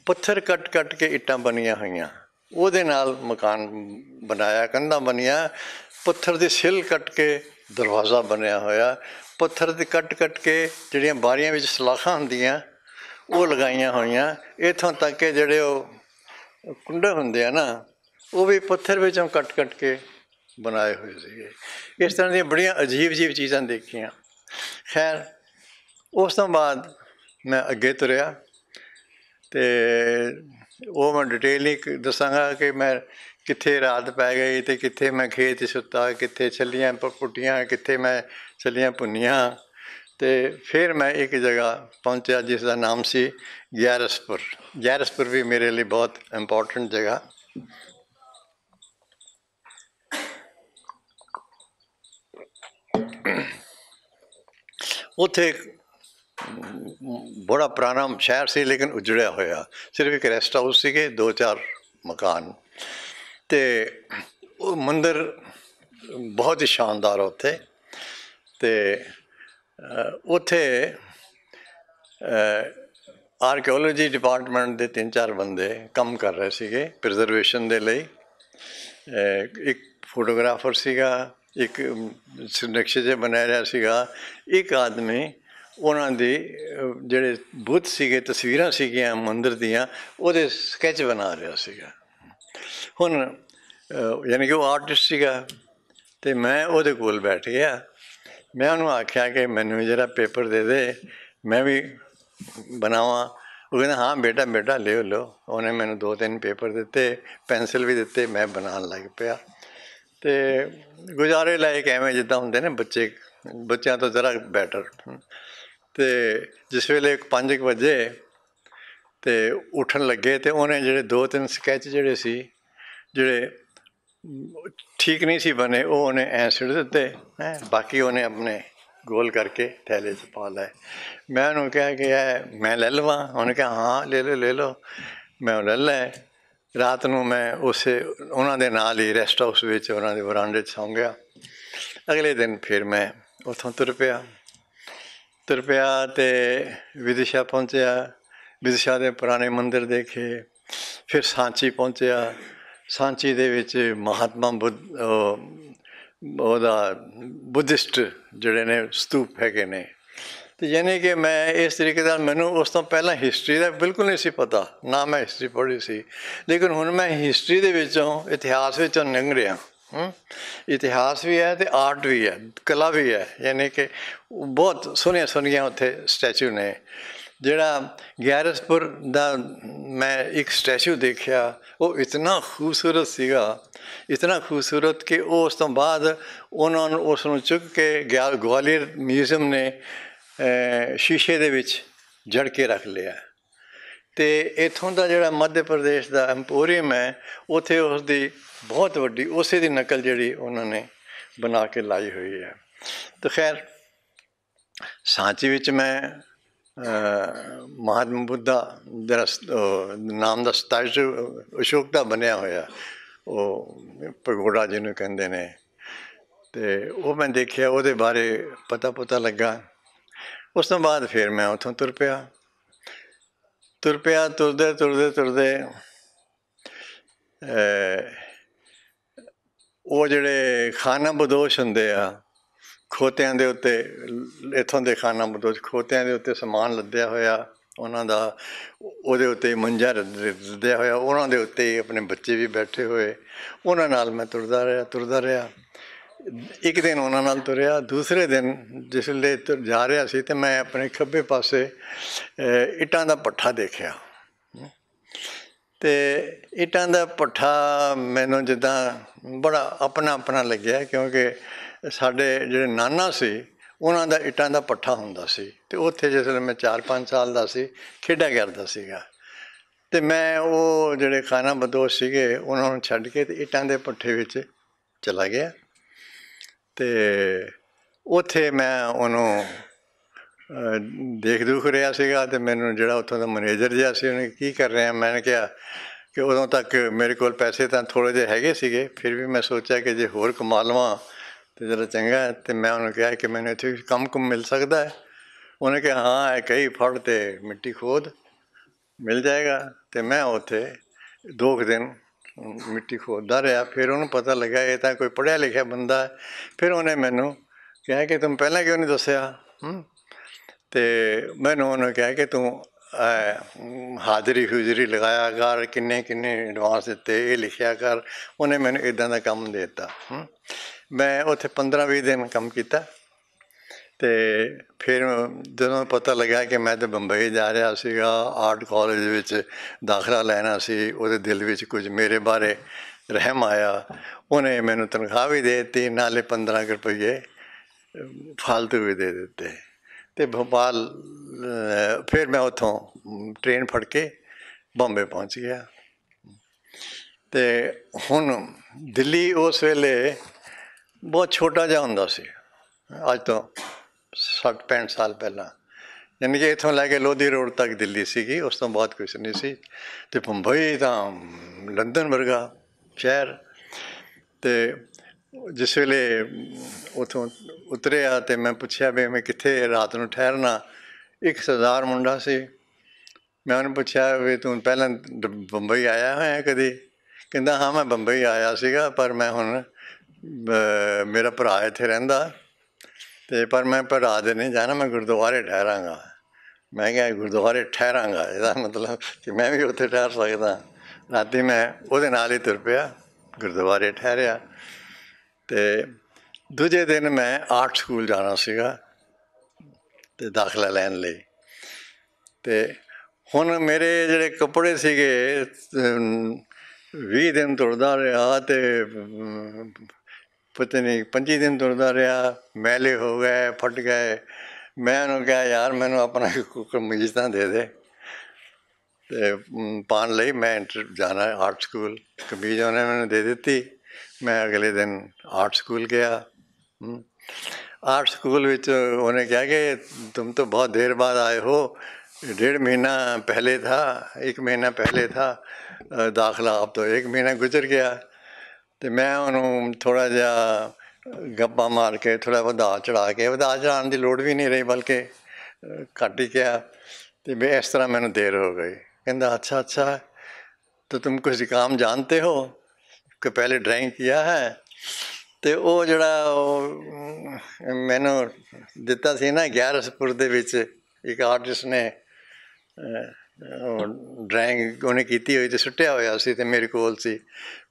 ਪੱਥਰ ਕੱਟ ਕੱਟ ਕੇ ਇੱਟਾਂ ਬਣੀਆਂ ਹੋਈਆਂ ਉਹਦੇ ਨਾਲ ਮਕਾਨ ਬਣਾਇਆ ਕੰਧਾਂ ਬਣੀਆਂ ਪੱਥਰ ਦੇ ਸਿਲ ਕੱਟ ਕੇ ਦਰਵਾਜ਼ਾ ਬਣਿਆ ਹੋਇਆ ਪੱਥਰ ਦੇ ਕੱਟ ਕੱਟ ਕੇ ਜਿਹੜੀਆਂ ਬਾਰੀਆਂ ਵਿੱਚ ਸਲਾਖਾਂ ਹੁੰਦੀਆਂ ਉਹ ਲਗਾਈਆਂ ਹੋਈਆਂ ਇਥੋਂ ਤੱਕ ਕਿ ਜਿਹੜੇ ਉਹ ਕੁੰਡੇ ਹੁੰਦੇ ਆ ਨਾ ਉਹ ਵੀ ਪੱਥਰ ਵਿੱਚੋਂ ਕੱਟ ਕੱਟ ਕੇ ਬਣਾਏ ਹੋਏ ਸੀਗੇ ਇਸ ਤਰ੍ਹਾਂ ਦੀਆਂ ਬੜੀਆਂ ਅਜੀਬ ਜੀਬ ਚੀਜ਼ਾਂ ਦੇਖੀਆਂ ਖੈਰ ਉਸ ਤੋਂ ਬਾਅਦ ਮੈਂ ਅੱਗੇ ਤੁਰਿਆ ਤੇ ਉਹ ਮੈਂ ਡਿਟੇਲ ਨਹੀਂ ਦੱਸਾਂਗਾ ਕਿ ਮੈਂ ਕਿੱਥੇ ਰਾਤ ਪੈ ਗਈ ਤੇ ਕਿੱਥੇ ਮੈਂ ਖੇਤ ਸੁੱਤਾ ਕਿੱਥੇ ਛੱਲੀਆਂ ਪੁੱਟੀਆਂ ਕਿੱਥੇ ਮੈਂ ਛੱਲੀਆਂ ਪੁੰਨੀਆਂ ਤੇ ਫਿਰ ਮੈਂ ਇੱਕ ਜਗ੍ਹਾ ਪਹੁੰਚਿਆ ਜਿਸ ਦਾ ਨਾਮ ਸੀ ਗਿਆਰਸਪੁਰ ਗਿਆਰਸਪੁਰ ਵੀ ਮੇਰੇ ਲਈ ਬਹੁਤ ਇੰਪੋਰਟੈਂਟ ਜਗ੍ਹਾ ਉੱਥੇ ਬੜਾ ਪੁਰਾਣਾ ਸ਼ਹਿਰ ਸੀ ਲੇਕਿਨ ਉਜੜਿਆ ਹੋਇਆ ਸਿਰਫ ਇੱਕ ਰੈਸਟ ਹਾਊਸ ਸੀਗੇ ਦੋ ਚਾਰ ਮਕਾਨ ਤੇ ਉਹ ਮੰਦਿਰ ਬਹੁਤ ਹੀ ਸ਼ਾਨਦਾਰ ਉੱਥੇ ਤੇ ਉੱਥੇ ਆਰਕੀਓਲੋਜੀ ਡਿਪਾਰਟਮੈਂਟ ਦੇ ਤਿੰਨ ਚਾਰ ਬੰਦੇ ਕੰਮ ਕਰ ਰਹੇ ਸੀਗੇ ਪ੍ਰੀਜ਼ਰਵੇਸ਼ਨ ਦੇ ਲਈ ਇੱਕ ਫੋਟੋਗ੍ਰਾਫਰ ਸੀਗਾ ਇੱਕ ਨਕਸ਼ੇ ਜੇ ਬਣਾਇਆ ਰਿਹਾ ਸੀਗਾ ਇੱਕ ਆਦਮੀ ਉਹਨਾਂ ਦੇ ਜਿਹੜੇ ਬੁੱਤ ਸੀਗੇ ਤਸਵੀਰਾਂ ਸੀਗੀਆਂ ਮੰਦਰ ਦੀਆਂ ਉਹਦੇ ਸਕੈਚ ਬਣਾ ਰਿਹਾ ਸੀਗਾ ਹੁਣ ਯਾਨੀ ਕਿ ਉਹ ਆਰਟਿਸਟ ਸੀਗਾ ਤੇ ਮੈਂ ਉਹਦੇ ਕੋਲ ਬੈਠ ਗਿਆ ਮੈਂ ਉਹਨੂੰ ਆਖਿਆ ਕਿ ਮੈਨੂੰ ਜਿਹੜਾ ਪੇਪਰ ਦੇ ਦੇ ਮੈਂ ਵੀ ਬਣਾਵਾਂ ਉਹ ਕਹਿੰਦਾ ਹਾਂ ਬੇਟਾ ਬੇਟਾ ਲਿਓ ਲਓ ਉਹਨੇ ਮੈਨੂੰ ਦੋ ਤਿੰਨ ਪੇਪਰ ਦਿੱਤੇ ਪੈਨਸਲ ਵੀ ਦਿੱਤੇ ਮੈਂ ਬਣਾਉਣ ਲੱਗ ਪਿਆ ਤੇ ਗੁਜ਼ਾਰੇ ਲਾਇਕ ਐਵੇਂ ਜਿੱਦਾਂ ਹੁੰਦੇ ਨੇ ਬੱਚੇ ਬੱਚਿਆਂ ਤੋਂ ਜ਼ਰਾ ਬੈਟਰ ਤੇ ਜਿਸ ਵੇਲੇ 5 ਵਜੇ ਤੇ ਉੱਠਣ ਲੱਗੇ ਤੇ ਉਹਨੇ ਜਿਹੜੇ ਦੋ ਤਿੰਨ ਸਕੈਚ ਜਿਹੜੇ ਸੀ ਜਿਹੜੇ ਠੀਕ ਨਹੀਂ ਸੀ ਬਣੇ ਉਹ ਉਹਨੇ ਐ ਦਿੱਤੇ ਹੈ ਬਾਕੀ ਉਹਨੇ ਆਪਣੇ ਗੋਲ ਕਰਕੇ ਥੈਲੇ 'ਚ ਪਾ ਲਏ ਮੈਂ ਉਹਨੂੰ ਕਿਹਾ ਕਿ ਇਹ ਮੈਂ ਲੈ ਲਵਾਂ ਉਹਨੇ ਕਿਹਾ ਹਾਂ ਲੈ ਲੈ ਲੈ ਲੋ ਮੈਂ ਲੈ ਲੈ ਰਾਤ ਨੂੰ ਮੈਂ ਉਸੇ ਉਹਨਾਂ ਦੇ ਨਾਲ ਹੀ ਰੈਸਟ ਹਾਊਸ ਵਿੱਚ ਉਹਨਾਂ ਦੇ ਵਰਾਂਡੇ 'ਚ ਸੌਂ ਗਿਆ ਅਗਲੇ ਦਿਨ ਫਿਰ ਮੈਂ ਉਥੋਂ ਤੁਰ ਪਿਆ ਪਿਆ ਤੇ ਵਿਦਿਸ਼ਾ ਪਹੁੰਚਿਆ ਵਿਦਿਸ਼ਾ ਦੇ ਪੁਰਾਣੇ ਮੰਦਿਰ ਦੇਖੇ ਫਿਰ ਸਾਂਚੀ ਪਹੁੰਚਿਆ ਸਾਂਚੀ ਦੇ ਵਿੱਚ ਮਹਾਤਮਾ ਬੁੱਧ ਉਹਦਾ ਬੁੱਧਿਸਟ ਜਿਹੜੇ ਨੇ ਸਤੂਪ ਹੈਗੇ ਨੇ ਤੇ ਯਾਨੀ ਕਿ ਮੈਂ ਇਸ ਤਰੀਕੇ ਨਾਲ ਮੈਨੂੰ ਉਸ ਤੋਂ ਪਹਿਲਾਂ ਹਿਸਟਰੀ ਦਾ ਬਿਲਕੁਲ ਨਹੀਂ ਸੀ ਪਤਾ ਨਾ ਮੈਂ ਹਿਸਟਰੀ ਪੜ੍ਹੀ ਸੀ ਲੇਕਿਨ ਹੁਣ ਮੈਂ ਹਿਸਟਰੀ ਦੇ ਵਿੱਚੋਂ ਇਤਿਹਾਸ ਵਿੱਚੋਂ ਨੰਗ ਰਿਹਾ ਇਤਿਹਾਸ ਵੀ ਹੈ ਤੇ ਆਰਟ ਵੀ ਹੈ ਕਲਾ ਵੀ ਹੈ ਯਾਨੀ ਕਿ ਬਹੁਤ ਸੋਹਣੀਆਂ ਸੋਹਣੀਆਂ ਉੱਥੇ ਸਟੈਚੂ ਨੇ ਜਿਹੜਾ ਗਿਆਰਸਪੁਰ ਦਾ ਮੈਂ ਇੱਕ ਸਟੈਚੂ ਦੇਖਿਆ ਉਹ ਇਤਨਾ ਖੂਬਸੂਰਤ ਸੀਗਾ ਇਤਨਾ ਖੂਬਸੂਰਤ ਕਿ ਉਸ ਤੋਂ ਬਾਅਦ ਉਹਨਾਂ ਨੂੰ ਉਸ ਨੂੰ ਚੁੱਕ ਕੇ ਗਵਾਲੀਅਰ ਮਿਊਜ਼ੀਅਮ ਨੇ ਸ਼ੀਸ਼ੇ ਦੇ ਵਿੱਚ ਜੜ ਕੇ ਰੱਖ ਲਿਆ ਤੇ ਇਥੋਂ ਦਾ ਜਿਹੜਾ ਮੱਧ ਪ੍ਰਦੇਸ਼ ਦਾ ਐਮਪੋਰੀਅਮ ਹੈ ਉਥੇ ਉਸ ਦੀ ਬਹੁਤ ਵੱਡੀ ਉਸੇ ਦੀ ਨਕਲ ਜਿਹੜੀ ਉਹਨਾਂ ਨੇ ਬਣਾ ਕੇ ਲਾਈ ਹੋਈ ਹੈ ਤਾਂ ਖੈਰ ਸਾਂਚੀ ਵਿੱਚ ਮੈਂ ਮਹਾਤਮਾ ਬੁੱਧਾ ਜਿਹੜਾ ਨਾਮ ਦਾ ਸਤਾਜ ਅਸ਼ੋਕ ਦਾ ਬਣਿਆ ਹੋਇਆ ਉਹ ਪਗੋੜਾ ਜਿਹਨੂੰ ਕਹਿੰਦੇ ਨੇ ਤੇ ਉਹ ਮੈਂ ਦੇਖਿਆ ਉਹਦੇ ਬਾਰੇ ਪਤਾ ਪਤਾ ਲੱਗਾ ਉਸ ਤੋਂ ਬਾਅਦ ਫਿਰ ਮੈਂ ਉੱਥੋਂ ਤੁਰ ਪਿਆ ਤੁਰ ਪਿਆ ਤੁਰਦੇ ਤੁਰਦੇ ਤੁਰਦੇ ਉਹ ਜਿਹੜੇ ਖਾਨਾ ਬਦੋਸ਼ ਹੁੰਦੇ ਆ ਖੋਤਿਆਂ ਦੇ ਉੱਤੇ ਇਥੋਂ ਦੇ ਖਾਨਾ ਬਦੋਸ਼ ਖੋਤਿਆਂ ਦੇ ਉੱਤੇ ਸਮਾਨ ਲੱਦਿਆ ਹੋਇਆ ਉਹਨਾਂ ਦਾ ਉਹਦੇ ਉੱਤੇ ਮੰਜਾ ਰੱਦਿਆ ਹੋਇਆ ਉਹਨਾਂ ਦੇ ਉੱਤੇ ਆਪਣੇ ਬੱਚੇ ਵੀ ਬੈਠੇ ਹੋਏ ਉਹਨਾਂ ਨਾਲ ਮੈਂ ਤੁਰਦਾ ਰਿਹਾ ਤੁਰਦਾ ਰਿਹਾ ਇੱਕ ਦਿਨ ਉਹਨਾਂ ਨਾਲ ਤੁਰਿਆ ਦੂਸਰੇ ਦਿਨ ਜਿਸ ਲਈ ਤੁਰ ਜਾ ਰਿਹਾ ਸੀ ਤੇ ਮੈਂ ਆਪਣੇ ਖੱਬੇ ਪਾਸੇ ਇਟਾਂ ਦਾ ਪੱਠਾ ਦੇਖਿਆ ਤੇ ਇਟਾਂ ਦਾ ਪੱਠਾ ਮੈਨੂੰ ਜਿੱਦਾਂ ਬੜਾ ਆਪਣਾ ਆਪਣਾ ਲੱਗਿਆ ਕਿਉਂਕਿ ਸਾਡੇ ਜਿਹੜੇ ਨਾਨਾ ਸੀ ਉਹਨਾਂ ਦਾ ਇਟਾਂ ਦਾ ਪੱਠਾ ਹੁੰਦਾ ਸੀ ਤੇ ਉੱਥੇ ਜਿਸ ਵੇਲੇ ਮੈਂ 4-5 ਸਾਲ ਦਾ ਸੀ ਖੇਡਾਂ ਕਰਦਾ ਸੀਗਾ ਤੇ ਮੈਂ ਉਹ ਜਿਹੜੇ ਖਾਨਾ ਬਦੋਸ਼ ਸੀਗੇ ਉਹਨਾਂ ਨੂੰ ਛੱਡ ਕੇ ਤੇ ਇਟਾਂ ਦੇ ਪੱਠੇ ਵਿੱਚ ਚਲਾ ਗਿਆ ਤੇ ਉੱਥੇ ਮੈਂ ਉਹਨੂੰ ਦੇਖ ਦੁਖ ਰਿਹਾ ਸੀਗਾ ਤੇ ਮੈਨੂੰ ਜਿਹੜਾ ਉੱਥੋਂ ਦਾ ਮੈਨੇਜਰ ਜਿਹਾ ਸੀ ਉਹਨੇ ਕੀ ਕਰ ਰਿਹਾ ਮੈਂ ਕਿਹਾ ਕਿ ਉਦੋਂ ਤੱਕ ਮੇਰੇ ਕੋਲ ਪੈਸੇ ਤਾਂ ਥੋੜੇ ਜਿਹੇ ਹੈਗੇ ਸੀਗੇ ਫਿਰ ਵੀ ਮੈਂ ਸੋਚਿਆ ਕਿ ਜੇ ਹੋਰ ਕਮਾ ਲਵਾਂ ਤੇ ਜਰਾ ਚੰਗਾ ਹੈ ਤੇ ਮੈਂ ਉਹਨੂੰ ਕਿਹਾ ਕਿ ਮੈਨੂੰ ਇੱਥੇ ਕੰਮ ਕੁਮ ਮਿਲ ਸਕਦਾ ਹੈ ਉਹਨੇ ਕਿਹਾ ਹਾਂ ਹੈ ਕਈ ਫੜ ਤੇ ਮਿੱਟੀ ਖੋਦ ਮਿਲ ਜਾਏਗਾ ਤੇ ਮੈਂ ਉੱਥੇ ਦੋ ਦਿਨ ਮਿੱਟੀ ਖੋਦਦਾ ਰਿਹਾ ਫਿਰ ਉਹਨੂੰ ਪਤਾ ਲੱਗਾ ਇਹ ਤਾਂ ਕੋਈ ਪੜਿਆ ਲਿਖਿਆ ਬੰਦਾ ਹੈ ਫਿਰ ਉਹਨੇ ਮੈਨੂੰ ਕਿਹਾ ਕਿ ਤੂੰ ਪਹਿਲਾਂ ਕਿਉਂ ਨਹੀਂ ਦੱਸਿਆ ਤੇ ਮੈਨੂੰ ਉਹਨੇ ਕਿਹਾ ਕਿ ਤੂੰ ਹਾਜ਼ਰੀ ਹੁਜ਼ਰੀ ਲਗਾਇਆ ਕਰ ਕਿੰਨੇ ਕਿੰਨੇ ਐਡਵਾਂਸ ਦਿੱਤੇ ਇਹ ਲਿਖਿਆ ਕਰ ਉਹਨੇ ਮੈਨੂੰ ਇਦਾਂ ਦਾ ਕੰਮ ਦਿੱਤਾ ਮੈਂ ਉੱਥੇ 15 20 ਦਿਨ ਕੰਮ ਕੀਤਾ ਤੇ ਫਿਰ ਜਦੋਂ ਪਤਾ ਲੱਗਾ ਕਿ ਮੈਂ ਤੇ ਬੰਬਈ ਜਾ ਰਿਹਾ ਸੀਗਾ ਆਰਟ ਕਾਲਜ ਵਿੱਚ ਦਾਖਲਾ ਲੈਣਾ ਸੀ ਉਹਦੇ ਦਿਲ ਵਿੱਚ ਕੁਝ ਮੇਰੇ ਬਾਰੇ ਰਹਿਮ ਆਇਆ ਉਹਨੇ ਮੈਨੂੰ ਤਨਖਾਹ ਵੀ ਦੇ ਦਿੱਤੀ ਨਾਲੇ 15 ਰੁਪਏ ਫालतू ਵੀ ਦੇ ਦਿੱਤੇ ਤੇ ਭੋਪਾਲ ਫਿਰ ਮੈਂ ਉੱਥੋਂ ਟ੍ਰੇਨ ਫੜ ਕੇ ਬੰਬੇ ਪਹੁੰਚ ਗਿਆ ਤੇ ਹੁਣ ਦਿੱਲੀ ਉਸ ਵੇਲੇ ਬਹੁਤ ਛੋਟਾ ਜਿਹਾ ਹੁੰਦਾ ਸੀ ਅੱਜ ਤੋਂ ਸੱਤ ਪੰਜ ਸਾਲ ਪਹਿਲਾਂ ਜਿੰਨੇ ਕਿ ਇਥੋਂ ਲੈ ਕੇ ਲੋਧੀ ਰੋਡ ਤੱਕ ਦਿੱਲੀ ਸੀਗੀ ਉਸ ਤੋਂ ਬਾਅਦ ਕੁਝ ਨਹੀਂ ਸੀ ਤੇ ਮੁੰਬਈ ਤਾਂ ਲੰਡਨ ਵਰਗਾ ਸ਼ਹਿਰ ਤੇ ਜਿਸ ਵੇਲੇ ਉਥੋਂ ਉਤਰਿਆ ਤੇ ਮੈਂ ਪੁੱਛਿਆ ਵੀ ਮੈਂ ਕਿੱਥੇ ਰਾਤ ਨੂੰ ਠਹਿਰਨਾ ਇੱਕ ਸਰਦਾਰ ਮੁੰਡਾ ਸੀ ਮੈਂ ਉਹਨੂੰ ਪੁੱਛਿਆ ਵੀ ਤੂੰ ਪਹਿਲਾਂ ਬੰਬਈ ਆਇਆ ਹੋਇਆ ਕਦੇ ਕਹਿੰਦਾ ਹਾਂ ਮੈਂ ਬੰਬਈ ਆਇਆ ਸੀਗਾ ਪਰ ਮੈਂ ਹੁਣ ਮੇਰਾ ਭਰਾ ਇੱਥੇ ਰਹਿੰਦਾ ਤੇ ਪਰ ਮੈਂ ਪੜਾ ਦੇ ਨਹੀਂ ਜਾਣਾ ਮੈਂ ਗੁਰਦੁਆਰੇ ਠਹਿਰਾਂਗਾ ਮੈਂ ਕਿਹਾ ਗੁਰਦੁਆਰੇ ਠਹਿਰਾਂਗਾ ਇਹਦਾ ਮਤਲਬ ਕਿ ਮੈਂ ਵੀ ਉੱਥੇ ਠਹਿਰ ਸਕਦਾ ਰਾਤੀ ਮੈਂ ਉਹਦੇ ਨਾਲ ਹੀ ਤੁਰ ਪਿਆ ਗੁਰਦੁਆਰੇ ਠਹਿਰਿਆ ਤੇ ਦੂਜੇ ਦਿਨ ਮੈਂ ਆਰਟ ਸਕੂਲ ਜਾਣਾ ਸੀਗਾ ਤੇ ਦਾਖਲਾ ਲੈਣ ਲਈ ਤੇ ਹੁਣ ਮੇਰੇ ਜਿਹੜੇ ਕੱਪੜੇ ਸੀਗੇ 20 ਦਿਨ ਤੁਰਦਾ ਰਿਹਾ ਤੇ ਪਤਾ ਨਹੀਂ 25 ਦਿਨ ਦੁਰਦਾ ਰਿਹਾ ਮੈਲੇ ਹੋ ਗਏ ਫਟ ਗਏ ਮੈਂ ਉਹਨੂੰ ਕਿਹਾ ਯਾਰ ਮੈਨੂੰ ਆਪਣਾ ਕਮੀਜ਼ ਤਾਂ ਦੇ ਦੇ ਤੇ ਪਾਣ ਲਈ ਮੈਂ ਜਾਣਾ ਆਰਟ ਸਕੂਲ ਕਮੀਜ਼ ਉਹਨੇ ਮੈਨੂੰ ਦੇ ਦਿੱਤੀ ਮੈਂ ਅਗਲੇ ਦਿਨ ਆਰਟ ਸਕੂਲ ਗਿਆ ਆਰਟ ਸਕੂਲ ਵਿੱਚ ਉਹਨੇ ਕਿਹਾ ਕਿ ਤੁਮ ਤਾਂ ਬਹੁਤ ਦੇਰ ਬਾਅਦ ਆਏ ਹੋ डेढ़ ਮਹੀਨਾ ਪਹਿਲੇ ਥਾ एक ਮਹੀਨਾ ਪਹਿਲੇ ਥਾ ਦਾਖਲਾ ਆਪ तो एक ਮਹੀਨਾ ਗੁਜ਼ਰ ਗਿਆ ਤੇ ਮੈਂ ਉਹਨੂੰ ਥੋੜਾ ਜਿਹਾ ਗੱਪਾਂ ਮਾਰ ਕੇ ਥੋੜਾ ਵਧਾ ਚੜਾ ਕੇ ਵਧਾ ਚੜਾਉਣ ਦੀ ਲੋੜ ਵੀ ਨਹੀਂ ਰਹੀ ਬਲਕਿ ਘੱਟ ਹੀ ਗਿਆ ਤੇ ਮੈਂ ਇਸ ਤਰ੍ਹਾਂ ਮੈਨੂੰ ਦੇਰ ਹੋ ਗਈ ਕਹਿੰਦਾ ਅੱਛਾ ਅੱਛਾ ਤੋ ਤੁਮ ਕੁਝ ਕੰਮ ਜਾਣਦੇ ਹੋ ਕਿ ਪਹਿਲੇ ਡਰਾਇੰਗ ਕੀਤਾ ਹੈ ਤੇ ਉਹ ਜਿਹੜਾ ਮੈਨੂੰ ਦਿੱਤਾ ਸੀ ਨਾ 11 ਸਪੁਰ ਦੇ ਵਿੱਚ ਇੱਕ ਆਰਟਿਸਟ ਨੇ ਡਰਾਇੰਗ ਉਹਨੇ ਕੀਤੀ ਹੋਈ ਤੇ ਸੁੱਟਿਆ ਹੋਇਆ ਸੀ ਤੇ ਮੇਰੇ ਕੋਲ ਸੀ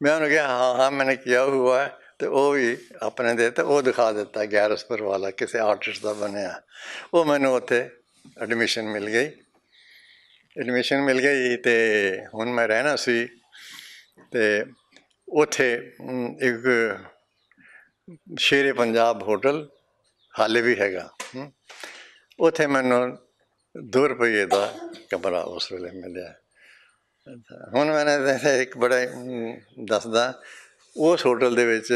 ਮੈਂ ਉਹਨੂੰ ਕਿਹਾ ਹਾਂ ਹਾਂ ਮੈਨੇ ਕਿਹਾ ਹੁਆ ਤੇ ਉਹ ਵੀ ਆਪਣੇ ਦੇ ਤੇ ਉਹ ਦਿਖਾ ਦਿੱਤਾ ਪਰ ਵਾਲਾ ਕਿਸੇ ਆਰਟਿਸਟ ਦਾ ਬਣਿਆ ਉਹ ਮੈਨੂੰ ਉੱਥੇ ਐਡਮਿਸ਼ਨ ਮਿਲ ਗਈ ਐਡਮਿਸ਼ਨ ਮਿਲ ਗਈ ਤੇ ਹੁਣ ਮੈਂ ਰਹਿਣਾ ਸੀ ਤੇ ਉੱਥੇ ਇੱਕ ਸ਼ੇਰੇ ਪੰਜਾਬ ਹੋਟਲ ਹਾਲੇ ਵੀ ਹੈਗਾ ਉੱਥੇ ਮੈਨੂੰ 2 ਰੁਪਏ ਦਾ ਕਮਰਾ ਉਸ ਵੇਲੇ ਮਿਲਿਆ ਹੁਣ ਮੈਂ ਇੱਕ ਬੜਾ ਦੱਸਦਾ ਉਸ ਹੋਟਲ ਦੇ ਵਿੱਚ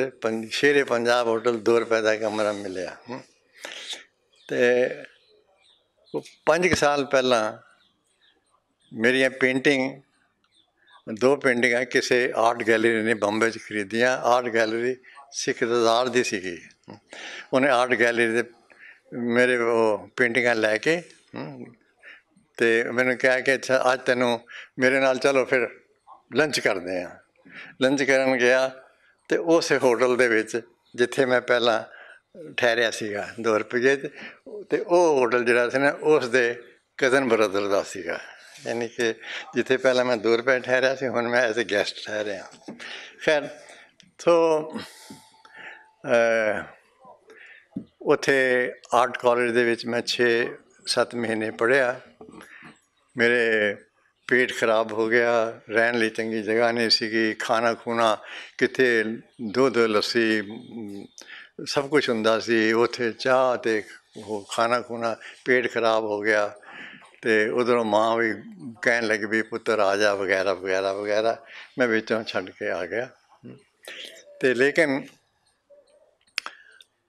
ਸ਼ੇਰੇ ਪੰਜਾਬ ਹੋਟਲ 2 ਰੁਪਏ ਦਾ ਕਮਰਾ ਮਿਲਿਆ ਤੇ ਉਹ 5 ਸਾਲ ਪਹਿਲਾਂ ਮੇਰੀਆਂ ਪੇਂਟਿੰਗ ਦੋ ਪੇਂਟਿੰਗਾਂ ਕਿਸੇ ਆਰਟ ਗੈਲਰੀ ਨੇ ਬੰਬੇ 'ਚ ਖਰੀਦੀਆਂ ਆਰਟ ਗੈਲਰੀ ਰਜ਼ਾਰ ਦੀ ਸੀਗੀ ਉਹਨੇ ਆਰਟ ਗੈਲਰੀ ਦੇ ਮੇਰੇ ਉਹ ਪੇਂਟਿੰਗਾਂ ਲੈ ਕੇ ਤੇ ਮੈਨੂੰ ਕਿਹਾ ਕਿ ਅੱਛਾ ਅੱਜ ਤੈਨੂੰ ਮੇਰੇ ਨਾਲ ਚਲੋ ਫਿਰ ਲੰਚ ਕਰਦੇ ਆ ਲੰਚ ਕਰਨ ਗਿਆ ਤੇ ਉਸੇ ਹੋਟਲ ਦੇ ਵਿੱਚ ਜਿੱਥੇ ਮੈਂ ਪਹਿਲਾਂ ਠਹਿਰਿਆ ਸੀਗਾ 2 ਰੁਪਏ ਤੇ ਉਹ ਹੋਟਲ ਜਿਹੜਾ ਸੀ ਨਾ ਉਸ ਦੇ ਕਜ਼ਨ ਬ੍ਰਦਰ ਦਾ ਸੀਗਾ ਯਾਨੀ ਕਿ ਜਿੱਥੇ ਪਹਿਲਾਂ ਮੈਂ 2 ਰੁਪਏ ਠਹਿਰਿਆ ਸੀ ਹੁਣ ਮੈਂ ਐਜ਼ ਅ ਗੈਸਟ ਠਹਿਰਿਆ ਖੈਰ ਤੋਂ ਉਥੇ ਆਰਟ ਕਾਲਜ ਦੇ ਵਿੱਚ ਮੈਂ 6 7 ਮਹੀਨੇ ਪੜਿਆ ਮੇਰੇ ਪੇਟ ਖਰਾਬ ਹੋ ਗਿਆ ਰਹਿਣ ਲਈ ਚੰਗੀ ਜਗ੍ਹਾ ਨਹੀਂ ਸੀਗੀ ਖਾਣਾ ਖੂਣਾ ਕਿਤੇ ਦੁੱਧ ਲੱਸੀ ਸਭ ਕੁਝ ਹੁੰਦਾ ਸੀ ਉੱਥੇ ਚਾਹ ਤੇ ਉਹ ਖਾਣਾ ਖੂਣਾ ਪੇਟ ਖਰਾਬ ਹੋ ਗਿਆ ਤੇ ਉਧਰੋਂ ਮਾਂ ਵੀ ਕਹਿਣ ਲੱਗੀ ਵੀ ਪੁੱਤਰ ਆ ਜਾ ਵਗੈਰਾ ਵਗੈਰਾ ਵਗੈਰਾ ਮੈਂ ਵਿੱਚੋਂ ਛੱਡ ਕੇ ਆ ਗਿਆ ਤੇ ਲੇਕਿਨ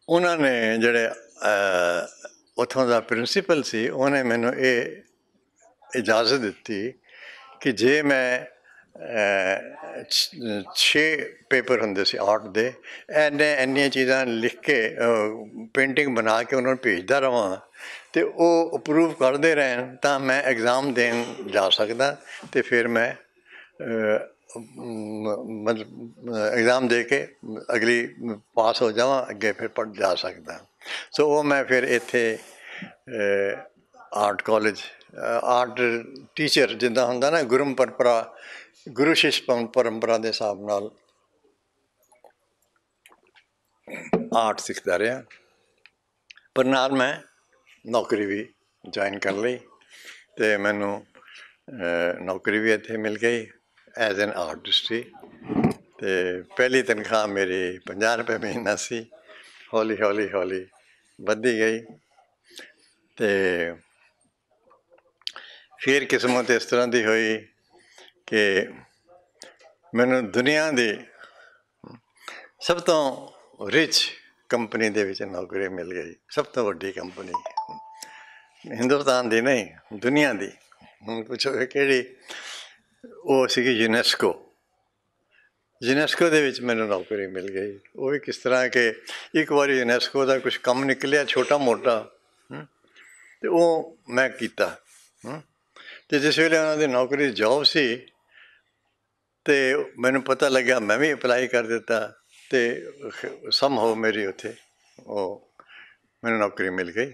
ਉਹਨਾਂ ਨੇ ਜਿਹੜੇ ਉੱਥੋਂ ਦਾ ਪ੍ਰਿੰਸੀਪਲ ਸੀ ਉਹਨੇ ਮੈਨੂੰ ਇਹ ਇਜਾਜ਼ਤ ਦਿੱਤੀ ਕਿ ਜੇ ਮੈਂ 6 ਪੇਪਰ ਹੁੰਦੇ ਸੀ ਆਰਟ ਦੇ ਐਨੇ ਐਨੀਆਂ ਚੀਜ਼ਾਂ ਲਿਖ ਕੇ ਪੇਂਟਿੰਗ ਬਣਾ ਕੇ ਉਹਨਾਂ ਨੂੰ ਭੇਜਦਾ ਰਵਾਂ ਤੇ ਉਹ ਅਪਰੂਵ ਕਰਦੇ ਰਹਿਣ ਤਾਂ ਮੈਂ ਐਗਜ਼ਾਮ ਦੇਣ ਜਾ ਸਕਦਾ ਤੇ ਫਿਰ ਮੈਂ ਮਤਲਬ ਐਗਜ਼ਾਮ ਦੇ ਕੇ ਅਗਲੀ ਪਾਸ ਹੋ ਜਾਵਾਂ ਅੱਗੇ ਫਿਰ ਪੜ ਜਾ ਸਕਦਾ ਸੋ ਉਹ ਮੈਂ ਫਿਰ ਇੱਥੇ ਆਰਟ ਕਾਲਜ ਆਰਟ ਟੀਚਰ ਜਿੰਦਾ ਹੁੰਦਾ ਨਾ ਗੁਰਮ ਪਰੰਪਰਾ ਗੁਰੂ ਸ਼ਿਸ਼ ਪਰੰਪਰਾ ਦੇ ਹਿਸਾਬ ਨਾਲ ਆਰਟ ਸਿੱਖਦਾ ਰਿਹਾ ਪਰ ਨਾਲ ਮੈਂ ਨੌਕਰੀ ਵੀ ਜੁਆਇਨ ਕਰ ਲਈ ਤੇ ਮੈਨੂੰ ਨੌਕਰੀ ਵੀ ਇੱਥੇ ਮਿਲ ਗਈ ਐਜ਼ ਐਨ ਆਰਟਿਸਟ ਤੇ ਪਹਿਲੀ ਤਨਖਾਹ ਮੇਰੀ 50 ਰੁਪਏ ਮਹੀਨਾ ਸੀ ਹੌਲੀ ਹੌਲੀ ਹੌਲੀ ਵੱਧਦੀ ਗਈ ਤੇ ਫਿਰ ਕਿਸਮਤ ਇਸ ਤਰ੍ਹਾਂ ਦੀ ਹੋਈ ਕਿ ਮੈਨੂੰ ਦੁਨੀਆ ਦੀ ਸਭ ਤੋਂ ਰਿਚ ਕੰਪਨੀ ਦੇ ਵਿੱਚ ਨੌਕਰੀ ਮਿਲ ਗਈ ਸਭ ਤੋਂ ਵੱਡੀ ਕੰਪਨੀ ਹਿੰਦੁਸਤਾਨ ਦੀ ਨਹੀਂ ਦੁਨੀਆ ਦੀ ਹੁਣ ਪੁੱਛੋ ਕਿਹੜੀ ਉਹ ਸੀਗੀ ਯੂਨੈਸਕੋ ਯੂਨੈਸਕੋ ਦੇ ਵਿੱਚ ਮੈਨੂੰ ਨੌਕਰੀ ਮਿਲ ਗਈ ਉਹ ਵੀ ਕਿਸ ਤਰ੍ਹਾਂ ਕਿ ਇੱਕ ਵਾਰੀ ਯੂਨੈਸਕੋ ਦਾ ਕੁਝ ਕੰਮ ਨਿਕਲਿਆ ਛੋਟਾ ਮੋਟਾ ਤੇ ਉਹ ਮੈਂ ਕੀਤਾ ਤੇ ਜਿਸ ਵੇਲੇ ਉਹਨਾਂ ਦੀ ਨੌਕਰੀ ਜੌਬ ਸੀ ਤੇ ਮੈਨੂੰ ਪਤਾ ਲੱਗਾ ਮੈਂ ਵੀ ਅਪਲਾਈ ਕਰ ਦਿੱਤਾ ਤੇ ਸਮ ਹੋ ਮੇਰੀ ਉੱਥੇ ਉਹ ਮੈਨੂੰ ਨੌਕਰੀ ਮਿਲ ਗਈ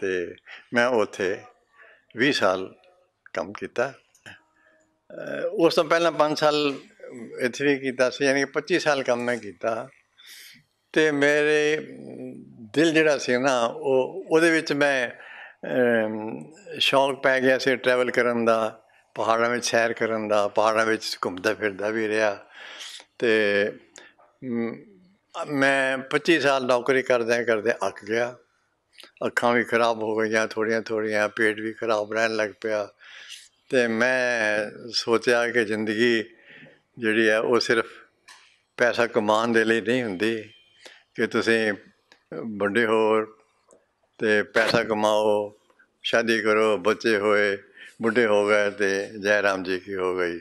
ਤੇ ਮੈਂ ਉੱਥੇ 20 ਸਾਲ ਕੰਮ ਕੀਤਾ ਉਸ ਤੋਂ ਪਹਿਲਾਂ 5 ਸਾਲ ਇੱਥੇ ਵੀ ਕੀਤਾ ਸੀ ਯਾਨੀ 25 ਸਾਲ ਕੰਮ ਮੈਂ ਕੀਤਾ ਤੇ ਮੇਰੇ ਦਿਲ ਜਿਹੜਾ ਸੀ ਨਾ ਉਹ ਉਹਦੇ ਵਿੱਚ ਮੈਂ ਸ਼ੌਂਕ ਪੈ ਗਿਆ ਸੀ ਟਰੈਵਲ ਕਰਨ ਦਾ ਪਹਾੜਾਂ ਵਿੱਚ ਸੈਰ ਕਰਨ ਦਾ ਪਹਾੜਾਂ ਵਿੱਚ ਘੁੰਮਦਾ ਫਿਰਦਾ ਵੀ ਰਿਹਾ ਤੇ ਮੈਂ 25 ਸਾਲ ਨੌਕਰੀ ਕਰਦਿਆਂ ਕਰਦੇ ਅੱਕ ਗਿਆ ਅੱਖਾਂ ਵੀ ਖਰਾਬ ਹੋ ਗਈਆਂ ਥੋੜੀਆਂ ਥੋੜੀਆਂ ਪੇਟ ਵੀ ਖਰਾਬ ਰਹਿਣ ਲੱਗ ਪਿਆ ਤੇ ਮੈਂ ਸੋਚਿਆ ਕਿ ਜ਼ਿੰਦਗੀ ਜਿਹੜੀ ਹੈ ਉਹ ਸਿਰਫ ਪੈਸਾ ਕਮਾਉਣ ਦੇ ਲਈ ਨਹੀਂ ਹੁੰਦੀ ਕਿ ਤੁਸੀਂ ਵੱਡੇ ਹੋ ਤੇ ਪੈਸਾ ਕਮਾਓ ਸ਼ਾਦੀ ਕਰੋ ਬੱਚੇ ਹੋਏ ਬੁੱਢੇ ਹੋ ਗਏ ਤੇ ਜੈ ਰਾਮ ਜੀ ਕੀ ਹੋ ਗਈ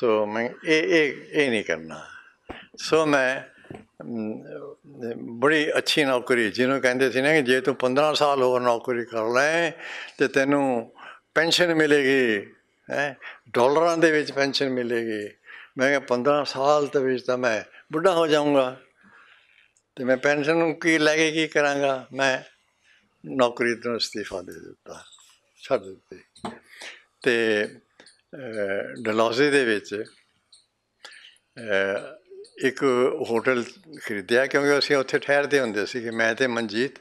ਸੋ ਮੈਂ ਇਹ ਇਹ ਇਹ ਨਹੀਂ ਕਰਨਾ ਸੋ ਮੈਂ ਬੜੀ ਅੱਛੀ ਨੌਕਰੀ ਜਿਹਨੂੰ ਕਹਿੰਦੇ ਸੀ ਨਾ ਕਿ ਜੇ ਤੂੰ 15 ਸਾਲ ਹੋਰ ਨੌਕਰੀ ਕਰ ਲੈ ਤੇ ਤੈਨੂੰ ਪੈਨਸ਼ਨ ਮਿਲੇਗੀ ਹੈ ਡਾਲਰਾਂ ਦੇ ਵਿੱਚ ਪੈਨਸ਼ਨ ਮਿਲੇਗੀ ਮੈਂ ਕਿਹਾ 15 ਸਾਲ ਤੇ ਵਿੱਚ ਤਾਂ ਮੈਂ ਬੁੱਢਾ ਹੋ ਜਾਊਂਗਾ ਤੇ ਮੈਂ ਪੈਨਸ਼ਨ ਨੂੰ ਕੀ ਲੈ ਕੇ ਕੀ ਕਰਾਂਗਾ ਮੈਂ ਨੌਕਰੀ ਤੋਂ ਅਸਤੀਫਾ ਦੇ ਦਿੱਤਾ ਛੱਡ ਦਿੱਤੀ ਤੇ ਡਲੌਜ਼ੀ ਦੇ ਵਿੱਚ ਇੱਕ ਹੋਟਲ ਖਰੀਦਿਆ ਕਿਉਂਕਿ ਅਸੀਂ ਉੱਥੇ ਠਹਿਰਦੇ ਹੁੰਦੇ ਸੀ ਕਿ ਮੈਂ ਤੇ ਮਨਜੀਤ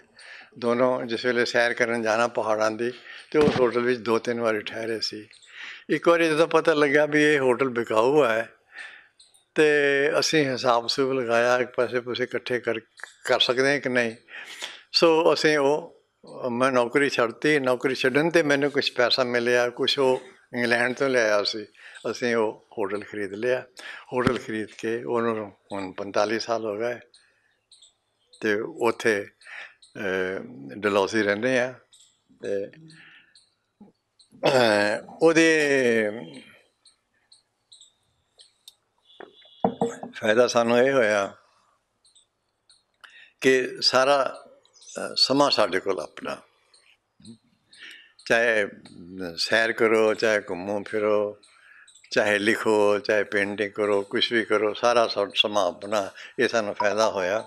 ਦੋਨੋਂ ਜਿਸ ਵੇਲੇ ਸੈਰ ਕਰਨ ਜਾਣਾ ਪਹਾੜਾਂ ਦੀ ਤੇ ਉਸ ਹੋਟਲ ਵਿੱਚ ਦੋ ਤਿੰਨ ਵਾਰੀ ਠਹਿਰੇ ਸੀ ਇੱਕ ਵਾਰੀ ਜਦੋਂ ਪਤਾ ਲੱਗਾ ਵੀ ਇਹ ਹੋਟਲ ਵਿਕਾਊ ਹੈ ਤੇ ਅਸੀਂ ਹਿਸਾਬ ਸੁਭ ਲਗਾਇਆ ਇੱਕ ਪਾਸੇ ਪੂਸੇ ਇਕੱਠੇ ਕਰ ਕਰ ਸਕਦੇ ਹਾਂ ਕਿ ਨਹੀਂ ਸੋ ਅਸੀਂ ਉਹ ਮੈਂ ਨੌਕਰੀ ਛੱਡਤੀ ਨੌਕਰੀ ਛੱਡਣ ਤੇ ਮੈਨੂੰ ਕੁਝ ਪੈਸਾ ਮਿਲਿਆ ਕੁਝ ਉਹ ਇੰਗਲੈਂਡ ਤੋਂ ਲਿਆਇਆ ਸੀ ਅਸੀਂ ਉਹ ਹੋਟਲ ਖਰੀਦ ਲਿਆ ਹੋਟਲ ਖਰੀਦ ਕੇ ਉਹਨੂੰ ਹੁਣ 45 ਸਾਲ ਹੋ ਗਏ ਤੇ ਉਥੇ ਡਲੌਸੀ ਰਹਿੰਦੇ ਆ ਤੇ ਉਹਦੇ ਫਾਇਦਾ ਸਾਨੂੰ ਇਹ ਹੋਇਆ ਕਿ ਸਾਰਾ ਸਮਾਂ ਸਾਡੇ ਕੋਲ ਆਪਣਾ ਚਾਹੇ ਸੈਰ ਕਰੋ ਚਾਹੇ ਘੁੰਮੋ ਫਿਰੋ ਚਾਹੇ ਲਿਖੋ ਚਾਹੇ ਪੇਂਟਿੰਗ ਕਰੋ ਕੁਝ ਵੀ ਕਰੋ ਸਾਰਾ ਸਮਾਂ ਆਪਣਾ ਇਹ ਸਾਨੂੰ ਫਾਇਦਾ ਹੋਇਆ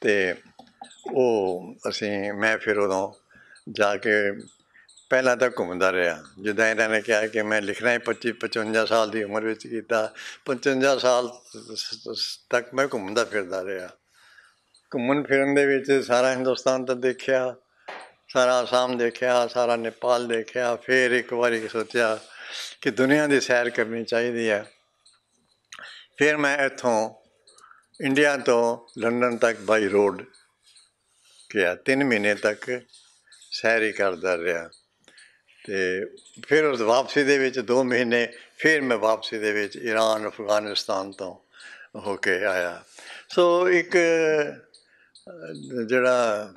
ਤੇ ਉਹ ਅਸੀਂ ਮੈਂ ਫਿਰ ਉਦੋਂ ਜਾ ਕੇ ਪਹਿਲਾਂ ਤਾਂ ਘੁੰਮਦਾ ਰਿਹਾ ਜਿੱਦਾਂ ਇਹਨਾਂ ਨੇ ਕਿਹਾ ਕਿ ਮੈਂ ਲਿਖਣਾ ਹੀ 25 55 ਸਾਲ ਦੀ ਉਮਰ ਵਿੱਚ ਕੀਤਾ 55 ਸਾਲ ਤੱਕ ਮੈਂ ਘੁੰਮਦਾ ਫਿਰਦਾ ਰਿਹਾ ਘੁੰਮਣ ਫਿਰਨ ਦੇ ਵਿੱਚ ਸਾਰਾ ਹਿੰਦੁਸਤਾਨ ਤਾਂ ਦੇਖਿਆ ਸਾਰਾ ਆਸਾਮ ਦੇਖਿਆ ਸਾਰਾ ਨੇਪਾਲ ਦੇਖਿਆ ਫਿਰ ਇੱਕ ਵਾਰੀ ਸੋਚਿਆ ਕਿ ਦੁਨੀਆ ਦੀ ਸੈਰ ਕਰਨੀ ਚਾਹੀਦੀ ਹੈ ਫਿਰ ਮੈਂ ਇੱਥੋਂ ਇੰਡੀਆ ਤੋਂ ਲੰਡਨ ਤੱਕ ਬਾਈ ਰੋਡ ਗਿਆ 3 ਮਹੀਨੇ ਤੱਕ ਸੈਰ ਹੀ ਕਰਦਾ ਰਿਹਾ ਤੇ ਫਿਰ ਉਸ ਵਾਪਸੀ ਦੇ ਵਿੱਚ 2 ਮਹੀਨੇ ਫਿਰ ਮੈਂ ਵਾਪਸੀ ਦੇ ਵਿੱਚ ਈਰਾਨ ਅਫਗਾਨਿਸਤਾਨ ਤੋਂ ਹੋ ਕੇ ਆਇਆ ਸੋ ਇੱਕ ਜਿਹੜਾ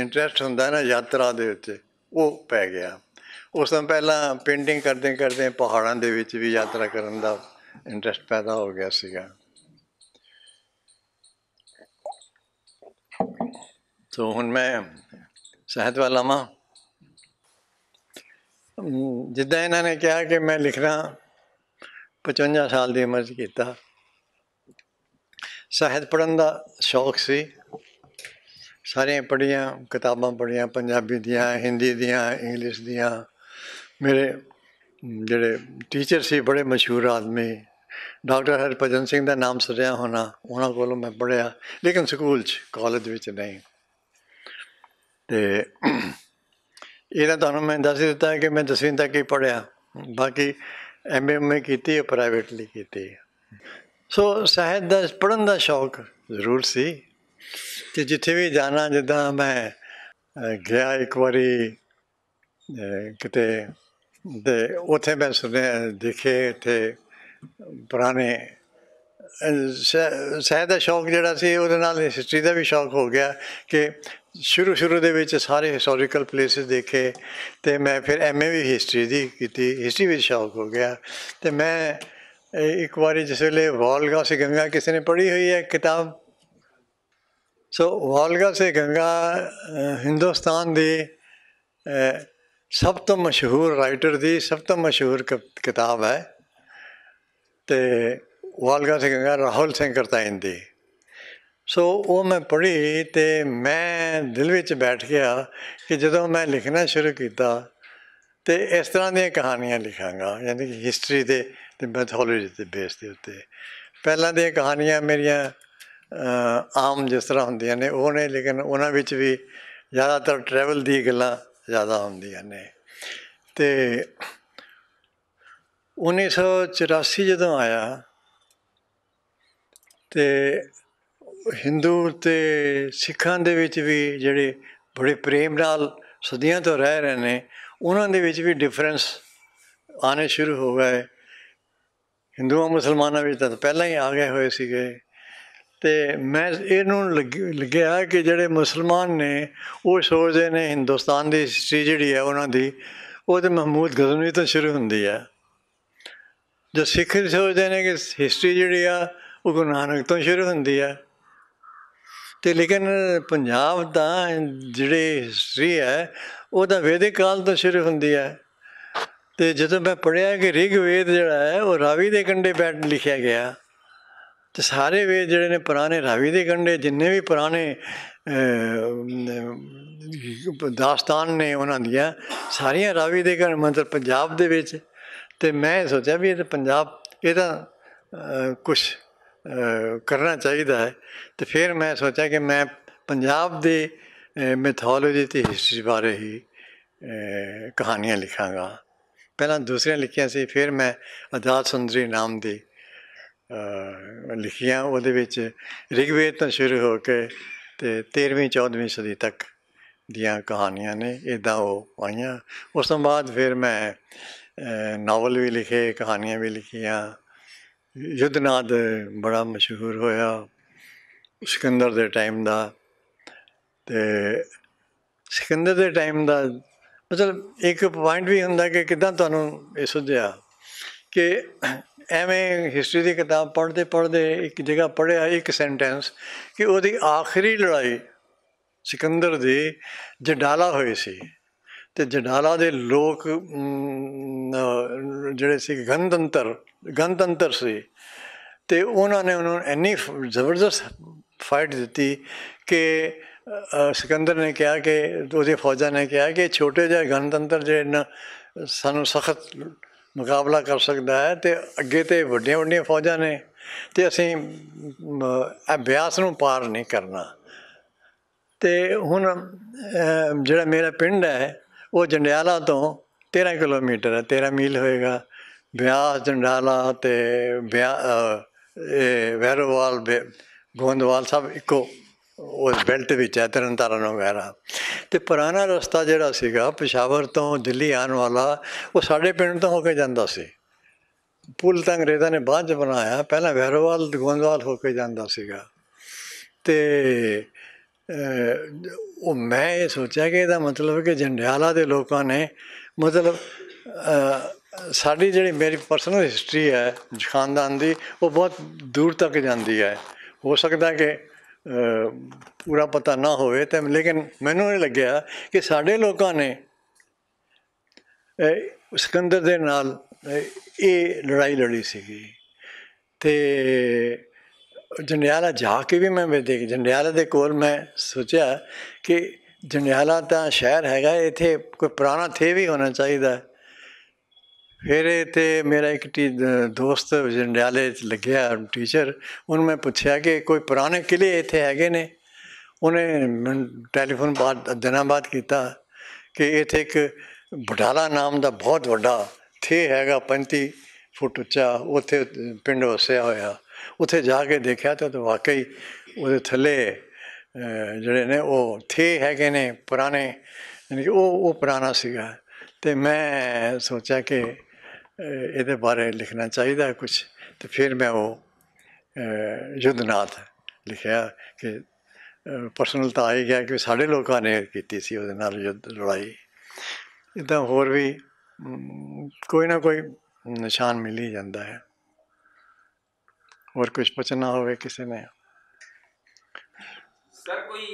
ਇੰਟਰਸਟ ਹੁੰਦਾ ਨਾ ਯਾਤਰਾ ਦੇ ਉੱਤੇ ਉਹ ਪੈ ਗਿਆ ਉਸ ਤੋਂ ਪਹਿਲਾਂ ਪੇਂਟਿੰਗ ਕਰਦੇ ਕਰਦੇ ਪਹਾੜਾਂ ਦੇ ਵਿੱਚ ਵੀ ਯਾਤਰਾ ਕਰਨ ਦਾ ਇੰਟਰਸਟ ਪੈਦਾ ਹੋ ਗਿਆ ਸੀਗਾ ਸੋ ਹੁਣ ਮੈਂ ਸਹਿਤ ਵਾਲਾ ਮਾਂ ਜਿੱਦਾਂ ਇਹਨਾਂ ਨੇ ਕਿਹਾ ਕਿ ਮੈਂ ਲਿਖਣਾ 55 ਸਾਲ ਦੀ ਉਮਰ 'ਚ ਕੀਤਾ ਸਾਹਿਤ ਪੜਨ ਦਾ ਸ਼ੌਕ ਸੀ ਸਾਰੀਆਂ ਪੜੀਆਂ ਕਿਤਾਬਾਂ ਪੜੀਆਂ ਪੰਜਾਬੀ ਦੀਆਂ ਹਿੰਦੀ ਦੀਆਂ ਇੰਗਲਿਸ਼ ਦੀਆਂ ਮੇਰੇ ਜਿਹੜੇ ਟੀਚਰ ਸੀ ਬੜੇ ਮਸ਼ਹੂਰ ਆਦਮੀ ਡਾਕਟਰ ਹਰਭਜਨ ਸਿੰਘ ਦਾ ਨਾਮ ਸੁਣਿਆ ਹੋਣਾ ਉਹਨਾਂ ਕੋਲੋਂ ਮੈਂ ਪੜਿਆ ਲੇਕਿਨ ਸਕੂਲ 'ਚ ਕਾਲਜ ਵਿੱਚ ਨਹੀਂ ਤੇ ਇਹਨਾਂ ਤੁਹਾਨੂੰ ਮੈਂ ਦੱਸ ਦਿੱਤਾ ਕਿ ਮੈਂ ਦਸਵੀਂ ਤੱਕ ਹੀ ਪੜਿਆ ਬਾਕੀ ਐਮ ਮੈਂ ਕੀਤੀ ਹੈ ਪ੍ਰਾਈਵੇਟਲੀ ਕੀਤੀ ਸੋ ਸਾਹਿਤ ਦਾ ਪੜਨ ਦਾ ਸ਼ੌਕ ਜ਼ਰੂਰ ਸੀ ਤੇ ਜਿੱਥੇ ਵੀ ਜਾਣਾ ਜਿੱਦਾਂ ਮੈਂ ਗਿਆ ਇੱਕ ਵਾਰੀ ਕਿਤੇ ਤੇ ਉੱਥੇ ਮੈਂ ਸੁਣਿਆ ਦੇਖੇ ਤੇ ਪੁਰਾਣੇ ਸਹਿ ਦਾ ਸ਼ੌਕ ਜਿਹੜਾ ਸੀ ਉਹਦੇ ਨਾਲ ਹਿਸਟਰੀ ਦਾ ਵੀ ਸ਼ੌਕ ਹੋ ਗਿਆ ਕਿ ਸ਼ੁਰੂ ਸ਼ੁਰੂ ਦੇ ਵਿੱਚ ਸਾਰੇ ਹਿਸਟੋਰੀਕਲ ਪਲੇਸਿਸ ਦੇਖੇ ਤੇ ਮੈਂ ਫਿਰ ਐਮਏ ਵੀ ਹਿਸਟਰੀ ਦੀ ਕੀਤੀ ਹਿਸਟਰੀ ਵਿੱਚ ਸ਼ੌਕ ਹੋ ਗਿਆ ਤੇ ਮੈਂ ਇੱਕ ਵਾਰੀ ਜਿਸ ਵੇਲੇ ਵਾਲਗਾ ਸੇ ਗੰਗਾ ਕਿਸੇ ਨੇ ਪੜ੍ਹੀ ਹੋਈ ਹੈ ਕਿਤਾਬ ਸੋ ਵਾਲਗਾ ਸੇ ਗੰਗਾ ਹਿੰਦੁਸਤਾਨ ਦੀ ਸਭ ਤੋਂ ਮਸ਼ਹੂਰ ਰਾਈਟਰ ਦੀ ਸਭ ਤੋਂ ਮਸ਼ਹੂਰ ਕਿਤਾਬ ਹੈ ਤੇ ਵਾਲਗਾ ਸੇ ਗੰਗਾ ਰਾਹੁਲ ਸਿੰਘ ਕਰਤਾ ਹਿੰਦੀ ਸੋ ਉਹ ਮੈਂ ਪੜ੍ਹੀ ਤੇ ਮੈਂ ਦਿਲ ਵਿੱਚ ਬੈਠ ਗਿਆ ਕਿ ਜਦੋਂ ਮੈਂ ਲਿਖਣਾ ਸ਼ੁਰੂ ਕੀਤਾ ਤੇ ਇਸ ਤਰ੍ਹਾਂ ਦੀਆਂ ਕਹਾਣੀਆਂ ਲਿਖਾਂਗਾ ਯਾਨੀ ਕਿ ਹਿਸਟਰੀ ਦੇ ਤੇ ਮੈਥੋਲੋਜੀ ਦੇ ਬੇਸ ਦੇ ਉੱਤੇ ਪਹਿਲਾਂ ਦੀਆਂ ਕਹਾਣੀਆਂ ਮੇਰੀਆਂ ਆਮ ਜਿਸ ਤਰ੍ਹਾਂ ਹੁੰਦੀਆਂ ਨੇ ਉਹ ਨੇ ਲੇਕਿਨ ਉਹਨਾਂ ਵਿੱਚ ਵੀ ਜ਼ਿਆਦਾਤਰ ਟਰੈਵਲ ਦੀ ਗੱਲਾਂ ਜ਼ਿਆਦਾ ਹੁੰਦੀਆਂ ਨੇ ਤੇ 1984 ਜਦੋਂ ਆਇਆ ਤੇ ਹਿੰਦੂ ਤੇ ਸਿੱਖਾਂ ਦੇ ਵਿੱਚ ਵੀ ਜਿਹੜੇ ਬੜੇ ਪ੍ਰੇਮ ਨਾਲ ਸਦੀਆਂ ਤੋਂ ਰਹਿ ਰਹੇ ਨੇ ਉਹਨਾਂ ਦੇ ਵਿੱਚ ਵੀ ਡਿਫਰੈਂਸ ਆਨੇ ਸ਼ੁਰੂ ਹੋ ਗਏ ਹਿੰਦੂਆਂ ਮੁਸਲਮਾਨਾਂ ਵਿੱਚ ਤਾਂ ਪਹਿਲਾਂ ਹੀ ਆ ਗਏ ਹੋਏ ਸੀਗੇ ਤੇ ਮੈਂ ਇਹਨੂੰ ਲੱਗਿਆ ਕਿ ਜਿਹੜੇ ਮੁਸਲਮਾਨ ਨੇ ਉਹ ਸੋਚਦੇ ਨੇ ਹਿੰਦੁਸਤਾਨ ਦੀ ਹਿਸਟਰੀ ਜਿਹੜੀ ਹੈ ਉਹਨਾਂ ਦੀ ਉਹ ਤੇ ਮਹਮੂਦ ਗਜ਼ਨਵੀ ਤੋਂ ਸ਼ੁਰੂ ਹੁੰਦੀ ਹੈ ਜੋ ਸਿੱਖ ਸੋਚਦੇ ਨੇ ਕਿ ਹਿਸਟਰੀ ਜਿਹੜੀ ਆ ਉਹ ਗੁਰੂ ਨਾਨਕ ਤੋਂ ਸ਼ੁਰੂ ਹੁੰਦੀ ਹੈ ਤੇ ਲੇਕਿਨ ਪੰਜਾਬ ਦਾ ਜਿਹੜੇ ਹਿਸਟਰੀ ਹੈ ਉਹ ਤਾਂ ਵੈਦਿਕ ਕਾਲ ਤੋਂ ਸ਼ੁਰੂ ਹੁੰਦੀ ਹੈ ਤੇ ਜਦੋਂ ਮੈਂ ਪੜਿਆ ਕਿ ਰਿਗਵੇਦ ਜਿਹੜਾ ਹੈ ਉਹ ਰਾਵੀ ਦੇ ਕੰਢੇ ਬੈਠ ਲਿਖਿਆ ਗਿਆ ਤੇ ਸਾਰੇ ਵੇਦ ਜਿਹੜੇ ਨੇ ਪੁਰਾਣੇ ਰਾਵੀ ਦੇ ਕੰਢੇ ਜਿੰਨੇ ਵੀ ਪੁਰਾਣੇ ਦਾਸਤਾਨ ਨੇ ਉਹਨਾਂ ਦੀਆਂ ਸਾਰੀਆਂ ਰਾਵੀ ਦੇ ਕੰਢੇ ਮੰਤਰ ਪੰਜਾਬ ਦੇ ਵਿੱਚ ਤੇ ਮੈਂ ਸੋਚਿਆ ਵੀ ਇਹ ਤਾਂ ਪੰਜਾਬ ਇਹ ਤਾਂ ਕੁਝ ਕਰਨਾ ਚਾਹੀਦਾ ਹੈ ਤੇ ਫਿਰ ਮੈਂ ਸੋਚਿਆ ਕਿ ਮੈਂ ਪੰਜਾਬ ਦੀ ਮਿਥੋਲੋਜੀ ਤੇ ਹਿਸਟਰੀ ਬਾਰੇ ਹੀ ਕਹਾਣੀਆਂ ਲਿਖਾਂਗਾ ਪਹਿਲਾਂ ਦੂਸਰੀਆਂ ਲਿਖੀਆਂ ਸੀ ਫਿਰ ਮੈਂ ਆਜ਼ਾਦ ਸੁੰਦਰੀ ਨਾਮ ਦੀ ਲਿਖੀਆਂ ਉਹਦੇ ਵਿੱਚ ਰਿਗਵੇਦ ਤੋਂ ਸ਼ੁਰੂ ਹੋ ਕੇ ਤੇ 13ਵੀਂ 14ਵੀਂ ਸਦੀ ਤੱਕ ਦੀਆਂ ਕਹਾਣੀਆਂ ਨੇ ਇਦਾਂ ਉਹ ਆਈਆਂ ਉਸ ਤੋਂ ਬਾਅਦ ਫਿਰ ਮੈਂ ਨਾਵਲ ਵੀ ਲਿਖੇ ਕਹਾਣੀਆਂ ਵੀ ਲਿਖੀਆਂ ਯੁੱਧਨਾਦ ਬੜਾ ਮਸ਼ਹੂਰ ਹੋਇਆ ਸਿਕੰਦਰ ਦੇ ਟਾਈਮ ਦਾ ਤੇ ਸਿਕੰਦਰ ਦੇ ਟਾਈਮ ਦਾ ਮਤਲਬ ਇੱਕ ਪੁਆਇੰਟ ਵੀ ਹੁੰਦਾ ਕਿ ਕਿਦਾਂ ਤੁਹਾਨੂੰ ਇਹ ਸੁਝਿਆ ਕਿ ਐਵੇਂ ਹਿਸਟਰੀ ਦੀ ਕਿਤਾਬ ਪੜ੍ਹਦੇ ਪੜ੍ਹਦੇ ਇੱਕ ਜਗ੍ਹਾ ਪੜ੍ਹਿਆ ਇੱਕ ਸੈਂਟੈਂਸ ਕਿ ਉਹਦੀ ਆਖਰੀ ਲੜਾਈ ਸਿਕੰਦਰ ਦੀ ਜਡਾਲਾ ਹੋਈ ਸੀ ਤੇ ਜਨਾਲਾ ਦੇ ਲੋਕ ਜਿਹੜੇ ਸੀ ਗੰਦੰਤਰ ਗੰਦੰਤਰ ਸੀ ਤੇ ਉਹਨਾਂ ਨੇ ਉਹਨਾਂ ਨੂੰ ਇੰਨੀ ਜ਼ਬਰਦਸਤ ਫਾਈਟ ਦਿੱਤੀ ਕਿ ਸਿਕੰਦਰ ਨੇ ਕਿਹਾ ਕਿ ਉਹਦੇ ਫੌਜਾਂ ਨੇ ਕਿਹਾ ਕਿ ਛੋਟੇ ਜਿਹੇ ਗੰਦੰਤਰ ਜਿਹੜੇ ਨਾ ਸਾਨੂੰ ਸਖਤ ਮੁਕਾਬਲਾ ਕਰ ਸਕਦਾ ਹੈ ਤੇ ਅੱਗੇ ਤੇ ਵੱਡੀਆਂ ਵੱਡੀਆਂ ਫੌਜਾਂ ਨੇ ਤੇ ਅਸੀਂ ਅਭਿਆਸ ਨੂੰ ਪਾਰ ਨਹੀਂ ਕਰਨਾ ਤੇ ਹੁਣ ਜਿਹੜਾ ਮੇਰਾ ਪਿੰਡ ਹੈ ਉਹ ਜੰਡਿਆਲਾ ਤੋਂ 13 ਕਿਲੋਮੀਟਰ ਹੈ 13 ਮੀਲ ਹੋਏਗਾ ਬਿਆਸ ਜੰਡਿਆਲਾ ਤੇ ਬਿਆ ਇਹ ਵੈਰੋਵਾਲ ਗੋਂਦਵਾਲ ਸਭ ਇੱਕੋ ਉਸ ਬੈਲਟ ਵਿੱਚ ਹੈ ਤਰਨਤਾਰਨ ਵਗੈਰਾ ਤੇ ਪੁਰਾਣਾ ਰਸਤਾ ਜਿਹੜਾ ਸੀਗਾ ਪਸ਼ਾਵਰ ਤੋਂ ਦਿੱਲੀ ਆਉਣ ਵਾਲਾ ਉਹ ਸਾਡੇ ਪਿੰਡ ਤੋਂ ਹੋ ਕੇ ਜਾਂਦਾ ਸੀ ਪੁਲ ਤਾਂ ਅੰਗਰੇਜ਼ਾਂ ਨੇ ਬਾਅਦ ਚ ਬਣਾਇਆ ਪਹਿਲਾਂ ਵੈਰੋਵਾਲ ਗੋਂਦਵਾਲ ਹੋ ਕੇ ਜਾਂਦਾ ਸੀਗਾ ਤੇ ਉਹ ਮੈਂ ਇਹ ਸੋਚਿਆ ਕਿ ਇਹਦਾ ਮਤਲਬ ਕਿ ਜੰਡਿਆਲਾ ਦੇ ਲੋਕਾਂ ਨੇ ਮਤਲਬ ਸਾਡੀ ਜਿਹੜੀ ਮੇਰੀ ਪਰਸਨਲ ਹਿਸਟਰੀ ਹੈ ਖਾਨਦਾਨ ਦੀ ਉਹ ਬਹੁਤ ਦੂਰ ਤੱਕ ਜਾਂਦੀ ਹੈ ਹੋ ਸਕਦਾ ਕਿ ਪੂਰਾ ਪਤਾ ਨਾ ਹੋਵੇ ਤੇ ਲੇਕਿਨ ਮੈਨੂੰ ਇਹ ਲੱਗਿਆ ਕਿ ਸਾਡੇ ਲੋਕਾਂ ਨੇ ਸਿਕੰਦਰ ਦੇ ਨਾਲ ਇਹ ਲੜਾਈ ਲੜੀ ਸੀਗੀ ਤੇ ਜੰਡਿਆਲਾ ਜਾ ਕੇ ਵੀ ਮੈਂ ਦੇਖ ਜੰਡਿਆਲਾ ਦੇ ਕੋਲ ਮੈਂ ਸੋਚਿਆ ਕਿ ਜੰਡਿਆਲਾ ਤਾਂ ਸ਼ਹਿਰ ਹੈਗਾ ਇੱਥੇ ਕੋਈ ਪੁਰਾਣਾ ਥੇ ਵੀ ਹੋਣਾ ਚਾਹੀਦਾ ਫਿਰ ਇੱਥੇ ਮੇਰਾ ਇੱਕ ਟੀ ਦੋਸਤ ਜੰਡਿਆਲੇ ਚ ਲੱਗਿਆ ਟੀਚਰ ਉਹਨੂੰ ਮੈਂ ਪੁੱਛਿਆ ਕਿ ਕੋਈ ਪੁਰਾਣੇ ਕਿਲੇ ਇੱਥੇ ਹੈਗੇ ਨੇ ਉਹਨੇ ਟੈਲੀਫੋਨ ਬਾਅਦ ਦਿਨਾਂ ਬਾਅਦ ਕੀਤਾ ਕਿ ਇੱਥੇ ਇੱਕ ਬਟਾਲਾ ਨਾਮ ਦਾ ਬਹੁਤ ਵੱਡਾ ਥੇ ਹੈਗਾ 35 ਫੁੱਟ ਉੱਚਾ ਉੱਥੇ ਪਿੰਡ ਵਸਿਆ ਹੋਇਆ ਉੱਥੇ ਜਾ ਕੇ ਦੇਖਿਆ ਤਾਂ ਵਾਕਈ ਉਹਦੇ ਥੱਲੇ ਜਿਹੜੇ ਨੇ ਉਹ ਥੇ ਹੈਗੇ ਨੇ ਪੁਰਾਣੇ ਯਾਨੀ ਉਹ ਉਹ ਪੁਰਾਣਾ ਸੀਗਾ ਤੇ ਮੈਂ ਸੋਚਿਆ ਕਿ ਇਹਦੇ ਬਾਰੇ ਲਿਖਣਾ ਚਾਹੀਦਾ ਕੁਝ ਤੇ ਫਿਰ ਮੈਂ ਉਹ ਜੁਦਨਾਥ ਲਿਖਿਆ ਕਿ ਪਰਸਨਲ ਤਾਂ ਆਈ ਗਿਆ ਕਿ ਸਾਡੇ ਲੋਕਾਂ ਨੇ ਕੀਤੀ ਸੀ ਉਹਦੇ ਨਾਲ ਯੁੱਧ ਲੜਾਈ ਇਦਾਂ ਹੋਰ ਵੀ ਕੋਈ ਨਾ ਕੋਈ ਨਿਸ਼ਾਨ ਮਿਲ ਹੀ ਜਾਂਦਾ ਹੈ ਹੋਰ ਕੁਝ ਪੁੱਛਣਾ ਹੋਵੇ ਕਿਸੇ ਨੇ ਸਰ ਕੋਈ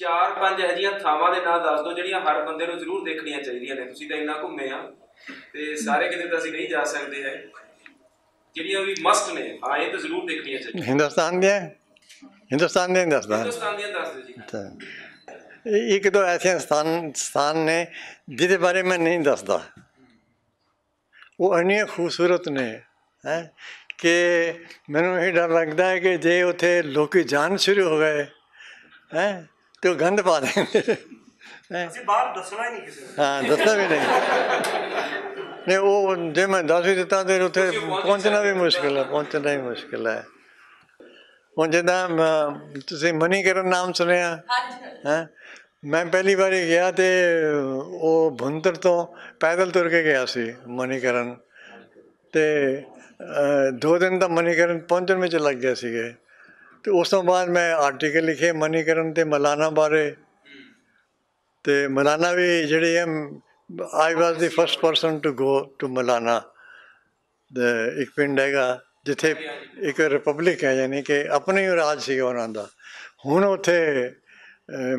ਚਾਰ ਪੰਜ ਅਜਿਹੀਆਂ ਥਾਵਾਂ ਦੇ ਨਾਮ ਦੱਸ ਦਿਓ ਜਿਹੜੀਆਂ ਹਰ ਬੰਦੇ ਨੂੰ ਜ਼ਰੂਰ ਦੇਖਣੀਆਂ ਚਾਹੀਦੀਆਂ ਨੇ ਤੁਸੀਂ ਤਾਂ ਇੰਨਾ ਘੁੰਮੇ ਆ ਤੇ ਸਾਰੇ ਕਿਤੇ ਤਾਂ ਅਸੀਂ ਨਹੀਂ ਜਾ ਸਕਦੇ ਹੈ ਜਿਹੜੀਆਂ ਵੀ ਮਸਟ ਨੇ ਹਾਂ ਇਹ ਤਾਂ ਜ਼ਰੂਰ ਦੇਖਣੀਆਂ ਚਾਹੀਦੀਆਂ ਹਿੰਦੁਸਤਾਨ ਹੈ ਹਿੰਦੁਸਤਾਨ ਦੇ ਦੱਸਦਾ ਹਿੰਦੁਸਤਾਨ ਦੀਆਂ ਦੱਸ ਦਿਓ ਜੀ ਇੱਕ ਦੋ ਐਸੇ ਸਥਾਨ ਸਥਾਨ ਨੇ ਜਿਹਦੇ ਬਾਰੇ ਮੈਂ ਨਹੀਂ ਦੱਸਦਾ ਉਹ ਅਨੇ ਖੂਬਸੂਰਤ ਨੇ ਹੈ ਕਿ ਮੈਨੂੰ ਇਹ ਡਰ ਲੱਗਦਾ ਹੈ ਕਿ ਜੇ ਉੱਥੇ ਲੋਕੀ ਜਾਣ ਸ਼ੁਰੂ ਹੋ ਗਏ ਹੈ ਤੇ ਗੰਧ ਗੰਦ ਪਾ ਦੇ ਅਸੀਂ ਬਾਹਰ ਦੱਸਣਾ ਹੀ ਨਹੀਂ ਕਿਸੇ ਨੂੰ ਹਾਂ ਦੱਸਣਾ ਵੀ ਨਹੀਂ ਨੇ ਉਹ ਜੇ ਮੈਂ ਦੱਸ ਵੀ ਦਿੱਤਾ ਤੇ ਉੱਥੇ ਪਹੁੰਚਣਾ ਵੀ ਮੁਸ਼ਕਲ ਹੈ ਪਹੁੰਚਣਾ ਹੀ ਮੁਸ਼ਕਲ ਹੈ ਹੁਣ ਜਿੱਦਾਂ ਤੁਸੀਂ ਮਨੀਕਰਨ ਨਾਮ ਸੁਣਿਆ ਹਾਂ ਮੈਂ ਪਹਿਲੀ ਵਾਰੀ ਗਿਆ ਤੇ ਉਹ ਭੁੰਦਰ ਤੋਂ ਪੈਦਲ ਤੁਰ ਕੇ ਗਿਆ ਸੀ ਮਨੀਕਰਨ ਤੇ ਦੋ ਦਿਨ ਦਾ ਮਨੀਕਰਨ ਪਹੁੰਚਣ ਵਿੱਚ ਲੱਗ ਗਿਆ ਸੀਗੇ ਤੇ ਉਸ ਤੋਂ ਬਾਅਦ ਮੈਂ ਆਰਟੀਕਲ ਲਿਖੇ ਮਨੀਕਰਨ ਤੇ ਮਲਾਨਾ ਬਾਰੇ ਤੇ ਮਲਾਨਾ ਵੀ ਜਿਹੜੇ um I was the first person to go to Malana ਦੇ ਇੱਕ ਪਿੰਡ ਹੈਗਾ ਜਿੱਥੇ ਇੱਕ ਰਿਪਬਲਿਕ ਹੈ ਯਾਨੀ ਕਿ ਆਪਣੇ ਹੀ ਰਾਜ ਸੀ ਉਹਨਾਂ ਦਾ ਹੁਣ ਉੱਥੇ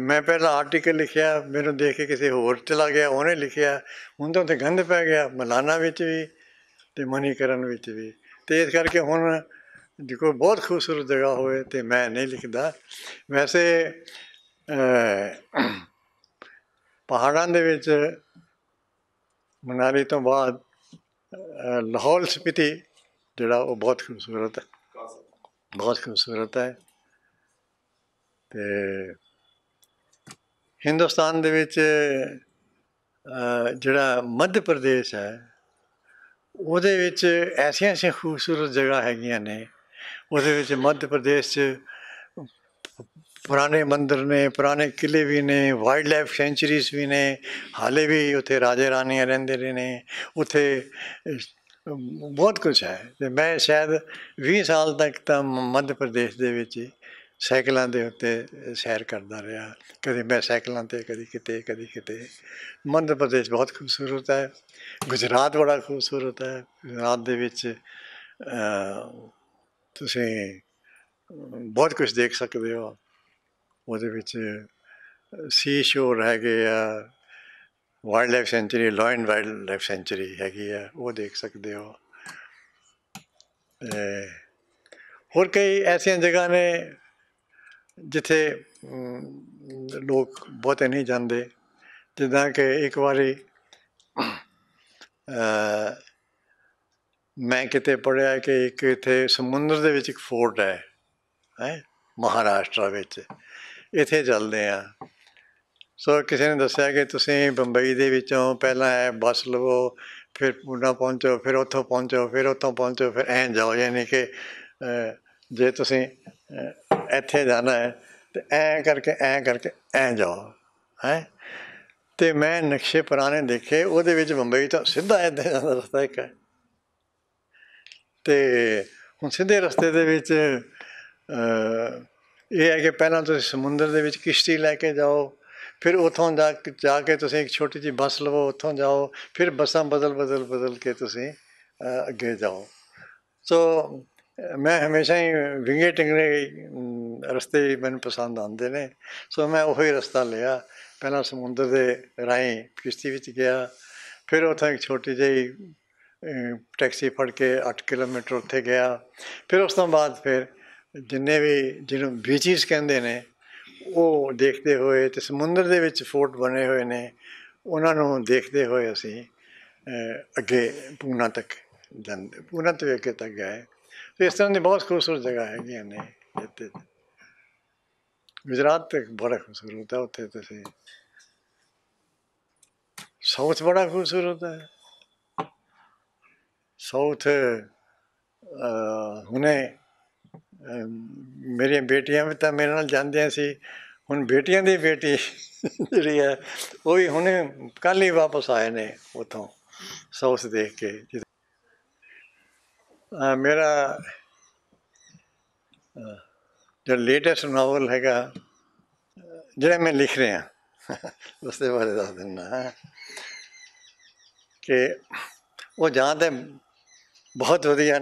ਮੈਂ ਪਹਿਲਾਂ ਆਰਟੀਕਲ ਲਿਖਿਆ ਮੈਨੂੰ ਦੇਖ ਕੇ ਕਿਸੇ ਹੋਰ ਚਲਾ ਗਿਆ ਉਹਨੇ ਲਿਖਿਆ ਹੁਣ ਤਾਂ ਉੱਥੇ ਗੰਧ ਪੈ ਗਿਆ ਮਲਾਨਾ ਵਿੱਚ ਵੀ ਤੇ ਮਨੀ ਕਰਨ ਵਿੱਚ ਵੀ ਤੇ ਇਸ ਕਰਕੇ ਹੁਣ ਦੇਖੋ ਬਹੁਤ ਖੂਬਸੂਰਤ ਜਗ੍ਹਾ ਹੋਵੇ ਤੇ ਮੈਂ ਨਹੀਂ ਲਿਖਦਾ ਵੈਸੇ ਪਹਾੜਾਂ ਦੇ ਵਿੱਚ ਮਨਾਲੀ ਤੋਂ ਬਾਅਦ ਲਾਹੌਲ ਸਪੀਤੀ ਜਿਹੜਾ ਉਹ ਬਹੁਤ ਖੂਬਸੂਰਤ ਹੈ ਬਹੁਤ ਖੂਬਸੂਰਤ ਹੈ ਤੇ ਹਿੰਦੁਸਤਾਨ ਦੇ ਵਿੱਚ ਜਿਹੜਾ ਮੱਧ ਪ੍ਰਦੇਸ਼ ਹੈ ਉਹਦੇ ਵਿੱਚ ਐਸੀਆਂ ਐਸੀਆਂ ਖੂਬਸੂਰਤ ਜਗ੍ਹਾ ਹੈਗੀਆਂ ਨੇ ਉਹਦੇ ਵਿੱਚ ਮੱਧ ਪ੍ਰਦੇਸ਼ 'ਚ ਪੁਰਾਣੇ ਮੰਦਰ ਨੇ ਪੁਰਾਣੇ ਕਿਲੇ ਵੀ ਨੇ ਵਾਈਲਡ ਲਾਈਫ ਸੈਂਚਰੀਜ਼ ਵੀ ਨੇ ਹਾਲੇ ਵੀ ਉੱਥੇ ਰਾਜੇ ਰਾਣੀਆਂ ਰਹਿੰਦੇ ਰਹੇ ਨੇ ਉੱਥੇ ਬਹੁਤ ਕੁਝ ਹੈ ਤੇ ਮੈਂ ਸ਼ਾਇਦ 20 ਸਾਲ ਤੱਕ ਤਾਂ ਮੱਧ ਪ੍ਰਦੇਸ਼ ਦੇ ਵਿੱਚ ਸਾਈਕਲਾਂ ਦੇ ਉੱਤੇ ਸੈਰ ਕਰਦਾ ਰਿਹਾ ਕਦੇ ਮੈਂ ਸਾਈਕਲਾਂ ਤੇ ਕਦੀ ਕਿਤੇ ਕਦੀ ਕਿਤੇ ਮੱਧ ਪ੍ਰਦੇਸ਼ ਬਹੁਤ ਖੂਬਸੂਰਤ ਹੈ ਗੁਜਰਾਤ ਬੜਾ ਖੂਬਸੂਰਤ ਹੈ ਗੁਜਰਾਤ ਦੇ ਵਿੱਚ ਤੁਸੀਂ ਬਹੁਤ ਕੁਝ ਦੇਖ ਸਕਦੇ ਹੋ ਉਹਦੇ ਵਿੱਚ ਸੀ ਸ਼ੋਰ ਰਹਿ ਆ ਵਾਈਲਡ ਲਾਈਫ ਸੈਂਚਰੀ ਲੋਇਨ ਵਾਈਲਡ ਲਾਈਫ ਸੈਂਚਰੀ ਹੈਗੀ ਆ ਉਹ ਦੇਖ ਸਕਦੇ ਹੋ ਹੋਰ ਕਈ ਐਸੀਆਂ ਜਗ੍ਹਾ ਨੇ ਜਿੱਥੇ ਲੋਕ ਬਹੁਤੇ ਨਹੀਂ ਜਾਂਦੇ ਜਿੱਦਾਂ ਕਿ ਇੱਕ ਵਾਰੀ ਮੈਂ ਕਿਤੇ ਪੜਿਆ ਕਿ ਇੱਕ ਇੱਥੇ ਸਮੁੰਦਰ ਦੇ ਵਿੱਚ ਇੱਕ ਫੋਰਟ ਹੈ ਹੈ ਮਹਾਰਾਸ਼ਟਰ ਵਿੱਚ ਇੱਥੇ ਚੱਲਦੇ ਆ ਸੋ ਕਿਸੇ ਨੇ ਦੱਸਿਆ ਕਿ ਤੁਸੀਂ ਬੰਬਈ ਦੇ ਵਿੱਚੋਂ ਪਹਿਲਾਂ ਐ ਬੱਸ ਲਵੋ ਫਿਰ ਪੂਨਾ ਪਹੁੰਚੋ ਫਿਰ ਉੱਥੋਂ ਪਹੁੰਚੋ ਫਿਰ ਉੱਥੋਂ ਪਹੁੰਚੋ ਫਿਰ ਐਂ ਜਾਓ ਯਾਨੀ ਕਿ ਜੇ ਤੁਸੀਂ ਇੱਥੇ ਜਾਣਾ ਹੈ ਤੇ ਐ ਕਰਕੇ ਐ ਕਰਕੇ ਐ ਜਾਓ ਹੈ ਤੇ ਮੈਂ ਨਕਸ਼ੇ ਪੁਰਾਣੇ ਦੇਖੇ ਉਹਦੇ ਵਿੱਚ ਬੰਬਈ ਤਾਂ ਸਿੱਧਾ ਇੱਥੇ ਜਾਂਦਾ ਰਸਤਾ ਇੱਕ ਹੈ ਤੇ ਹੁਣ ਸਿੱਧੇ ਰਸਤੇ ਦੇ ਵਿੱਚ ਇਹ ਹੈ ਕਿ ਪਹਿਲਾਂ ਤੁਸੀਂ ਸਮੁੰਦਰ ਦੇ ਵਿੱਚ ਕਿਸ਼ਤੀ ਲੈ ਕੇ ਜਾਓ ਫਿਰ ਉੱਥੋਂ ਜਾ ਜਾ ਕੇ ਤੁਸੀਂ ਇੱਕ ਛੋਟੀ ਜੀ ਬੱਸ ਲਵੋ ਉੱਥੋਂ ਜਾਓ ਫਿਰ ਬੱਸਾਂ ਬਦਲ ਬਦਲ ਬਦਲ ਕੇ ਤੁਸੀਂ ਅੱਗੇ ਜਾਓ ਸੋ ਮੈਂ ਹਮੇਸ਼ਾ ਹੀ ਵਿੰਗੇ ਟਿੰਗਰੇ ਰਸਤੇ ਮੈਨੂੰ ਪਸੰਦ ਆਉਂਦੇ ਨੇ ਸੋ ਮੈਂ ਉਹ ਹੀ ਰਸਤਾ ਲਿਆ ਪਹਿਲਾਂ ਸਮੁੰਦਰ ਦੇ ਰਾਹੀਂ ਕਿਸ਼ਤੀ ਵਿੱਚ ਗਿਆ ਫਿਰ ਉੱਥੇ ਇੱਕ ਛੋਟੀ ਜਿਹੀ ਟੈਕਸੀ ਫੜ ਕੇ 8 ਕਿਲੋਮੀਟਰ ਉੱਥੇ ਗਿਆ ਫਿਰ ਉਸ ਤੋਂ ਬਾਅਦ ਫਿਰ ਜਿੰਨੇ ਵੀ ਜਿਹਨੂੰ ਬੀਚਸ ਕਹਿੰਦੇ ਨੇ ਉਹ ਦੇਖਦੇ ਹੋਏ ਤੇ ਸਮੁੰਦਰ ਦੇ ਵਿੱਚ ਫੋਰਟ ਬਣੇ ਹੋਏ ਨੇ ਉਹਨਾਂ ਨੂੰ ਦੇਖਦੇ ਹੋਏ ਅਸੀਂ ਅੱਗੇ ਪੂਨਾ ਤੱਕ ਜਾਂਦੇ ਪੂਨਾ ਤੋਂ ਅੱਗੇ ਤੱਕ ਗਏ ਇਸ ਤਰ੍ਹਾਂ ਦੀ ਬਹੁਤ ਖੂਬਸੂਰਤ ਜਗ੍ਹਾ ਹੈਗੀਆਂ ਨੇ ਇੱਥੇ ਗੁਜਰਾਤ ਤੇ ਬੜਾ ਖੂਬਸੂਰਤ ਹੈ ਉੱਥੇ ਤੁਸੀਂ ਸਾਊਥ ਬੜਾ ਖੂਬਸੂਰਤ ਹੈ ਸਾਊਥ ਹੁਣੇ ਮੇਰੀਆਂ ਬੇਟੀਆਂ ਵੀ ਤਾਂ ਮੇਰੇ ਨਾਲ ਜਾਂਦੀਆਂ ਸੀ ਹੁਣ ਬੇਟੀਆਂ ਦੀ ਬੇਟੀ ਜਿਹੜੀ ਹੈ ਉਹ ਵੀ ਹੁਣੇ ਕੱਲ ਹੀ ਵਾਪਸ ਆਏ ਨੇ ਉਥੋਂ ਸਾਊਥ ਦੇਖ ਕੇ ਮੇਰਾ ਜੋ ਲੇਟੈਸਟ ਨੋਵਲ ਹੈਗਾ ਜਿਹੜਾ ਮੈਂ ਲਿਖ ਰਿਹਾ ਉਸ ਦੇ ਬਾਰੇ ਦੱਸ ਦਿੰਦਾ ਕਿ ਉਹ ਜਾਂ ਤੇ ਬਹੁਤ ਵਧੀਆ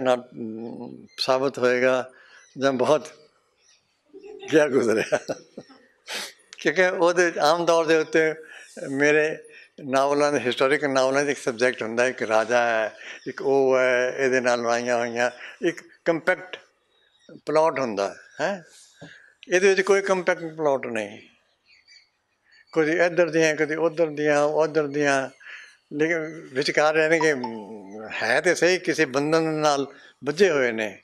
ਸਾਬਤ ਹੋਏਗਾ ਜਾਂ ਬਹੁਤ ਗਿਆ ਗੁਜ਼ਰਿਆ ਕਿਉਂਕਿ ਉਹਦੇ ਆਮ ਤੌਰ ਦੇ ਉੱਤੇ ਮੇਰੇ ਨਾਵਲਾਂ ਦੇ ਹਿਸਟੋਰਿਕ ਨਾਵਲਾਂ ਦੇ ਇੱਕ ਸਬਜੈਕਟ ਹੁੰਦਾ ਇੱਕ ਰਾਜਾ ਹੈ ਇੱਕ ਉਹ ਹੈ ਇਹਦੇ ਨਾਲ ਲਾਈਆਂ ਹੋਈਆਂ ਇੱਕ ਕੰਪੈਕਟ ਪਲਾਟ ਹੁੰਦਾ ਹੈ ਇਹਦੇ ਵਿੱਚ ਕੋਈ ਕੰਪੈਕਟ ਪਲਾਟ ਨਹੀਂ ਕੋਈ ਇੱਧਰ ਦੀਆਂ ਕਦੇ ਉੱਧਰ ਦੀਆਂ ਉੱਧਰ ਦੀਆਂ ਲੇਕਿਨ ਵਿਚਕਾਰ ਨੇ ਕਿ ਹੈ ਤੇ ਸਹੀ ਕਿਸੇ ਬੰਧਨ ਨਾਲ ਬੱਝੇ ਹੋਏ ਨੇ